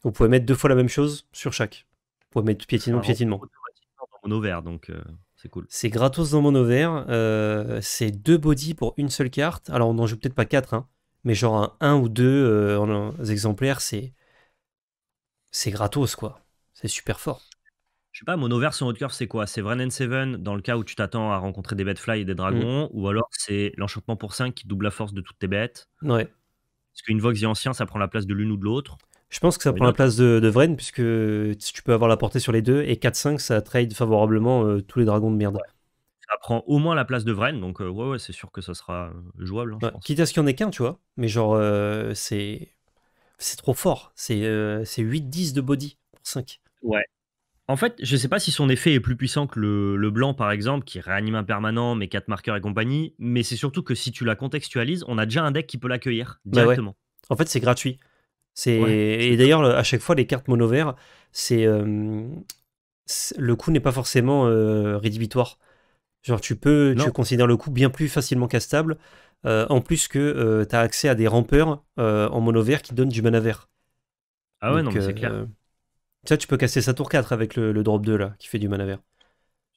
Vous pouvez mettre deux fois la même chose sur chaque. Vous pouvez mettre piétinement, piétinement. Dans mon vert, donc euh, c'est cool. C'est gratos dans mon over. Euh, c'est deux body pour une seule carte. Alors on n'en joue peut-être pas quatre, hein, mais genre un, ou deux euh, exemplaires, c'est c'est gratos quoi. C'est super fort. Je sais pas, mon over sur haut curve, c'est quoi C'est Vren 7 dans le cas où tu t'attends à rencontrer des bêtes fly et des dragons, mm. ou alors c'est l'enchantement pour 5 qui double la force de toutes tes bêtes. Ouais. Parce qu'une Vox et Ancien, ça prend la place de l'une ou de l'autre. Je pense que ça prend la place de, Vren, puisque tu peux avoir la portée sur les deux, et 4-5, ça trade favorablement euh, tous les dragons de merde. Ça prend au moins la place de Vren, donc euh, ouais, c'est sûr que ça sera euh, jouable. Hein, quitte à ce qu'il y en ait qu'un, tu vois, mais genre, c'est c'est trop fort. C'est 8-10 de body pour 5. Ouais, en fait, je ne sais pas si son effet est plus puissant que le, blanc, par exemple, qui réanime un permanent, mais quatre marqueurs et compagnie, mais c'est surtout que si tu la contextualises, on a déjà un deck qui peut l'accueillir bah directement. En fait, c'est gratuit. Et d'ailleurs, à chaque fois, les cartes mono vert, euh, c'est, le coût n'est pas forcément euh, rédhibitoire. Genre, tu peux, tu considères le coût bien plus facilement castable, euh, en plus que tu as accès à des rampeurs en mono vert qui donnent du mana vert. Ah ouais, non, c'est clair vois, tu peux casser sa tour 4 avec le, drop 2 là, qui fait du mana vert.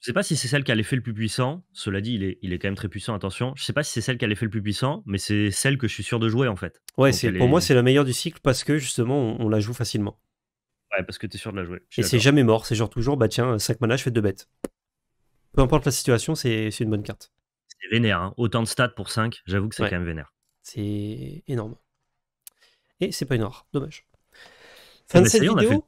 Je sais pas si c'est celle qui a l'effet le plus puissant. Cela dit, il est, quand même très puissant, attention. Je sais pas si c'est celle qui a l'effet le plus puissant, mais c'est celle que je suis sûr de jouer en fait. Ouais, pour moi, c'est la meilleure du cycle parce que justement, on, la joue facilement. Ouais, parce que tu es sûr de la jouer. Et c'est jamais mort, c'est genre toujours, bah tiens, 5 mana, je fais 2 bêtes. Peu importe la situation, c'est, une bonne carte. C'est vénère, hein. autant de stats pour 5, j'avoue que c'est quand même vénère. C'est énorme. Et c'est pas une dommage. Eh fin de ben, cette vidéo.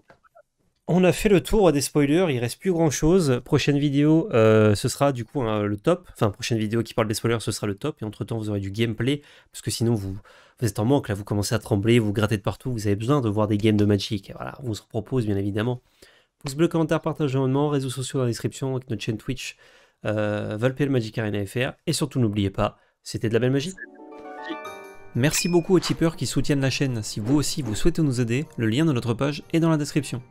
On a fait le tour des spoilers, il reste plus grand chose. Prochaine vidéo, euh, ce sera du coup euh, le top. Enfin, prochaine vidéo qui parle des spoilers, ce sera le top. Et entre temps, vous aurez du gameplay. Parce que sinon, vous, êtes en manque. Là, vous commencez à trembler, vous grattez de partout. Vous avez besoin de voir des games de Magic. voilà, on se propose bien évidemment. Pouce bleu, commentaire, partage, abonnement, réseaux sociaux dans la description, avec notre chaîne Twitch, euh, Magic Arena FR. Et surtout, n'oubliez pas, c'était de la belle magie. Merci beaucoup aux tipeurs qui soutiennent la chaîne. Si vous aussi vous souhaitez nous aider, le lien de notre page est dans la description.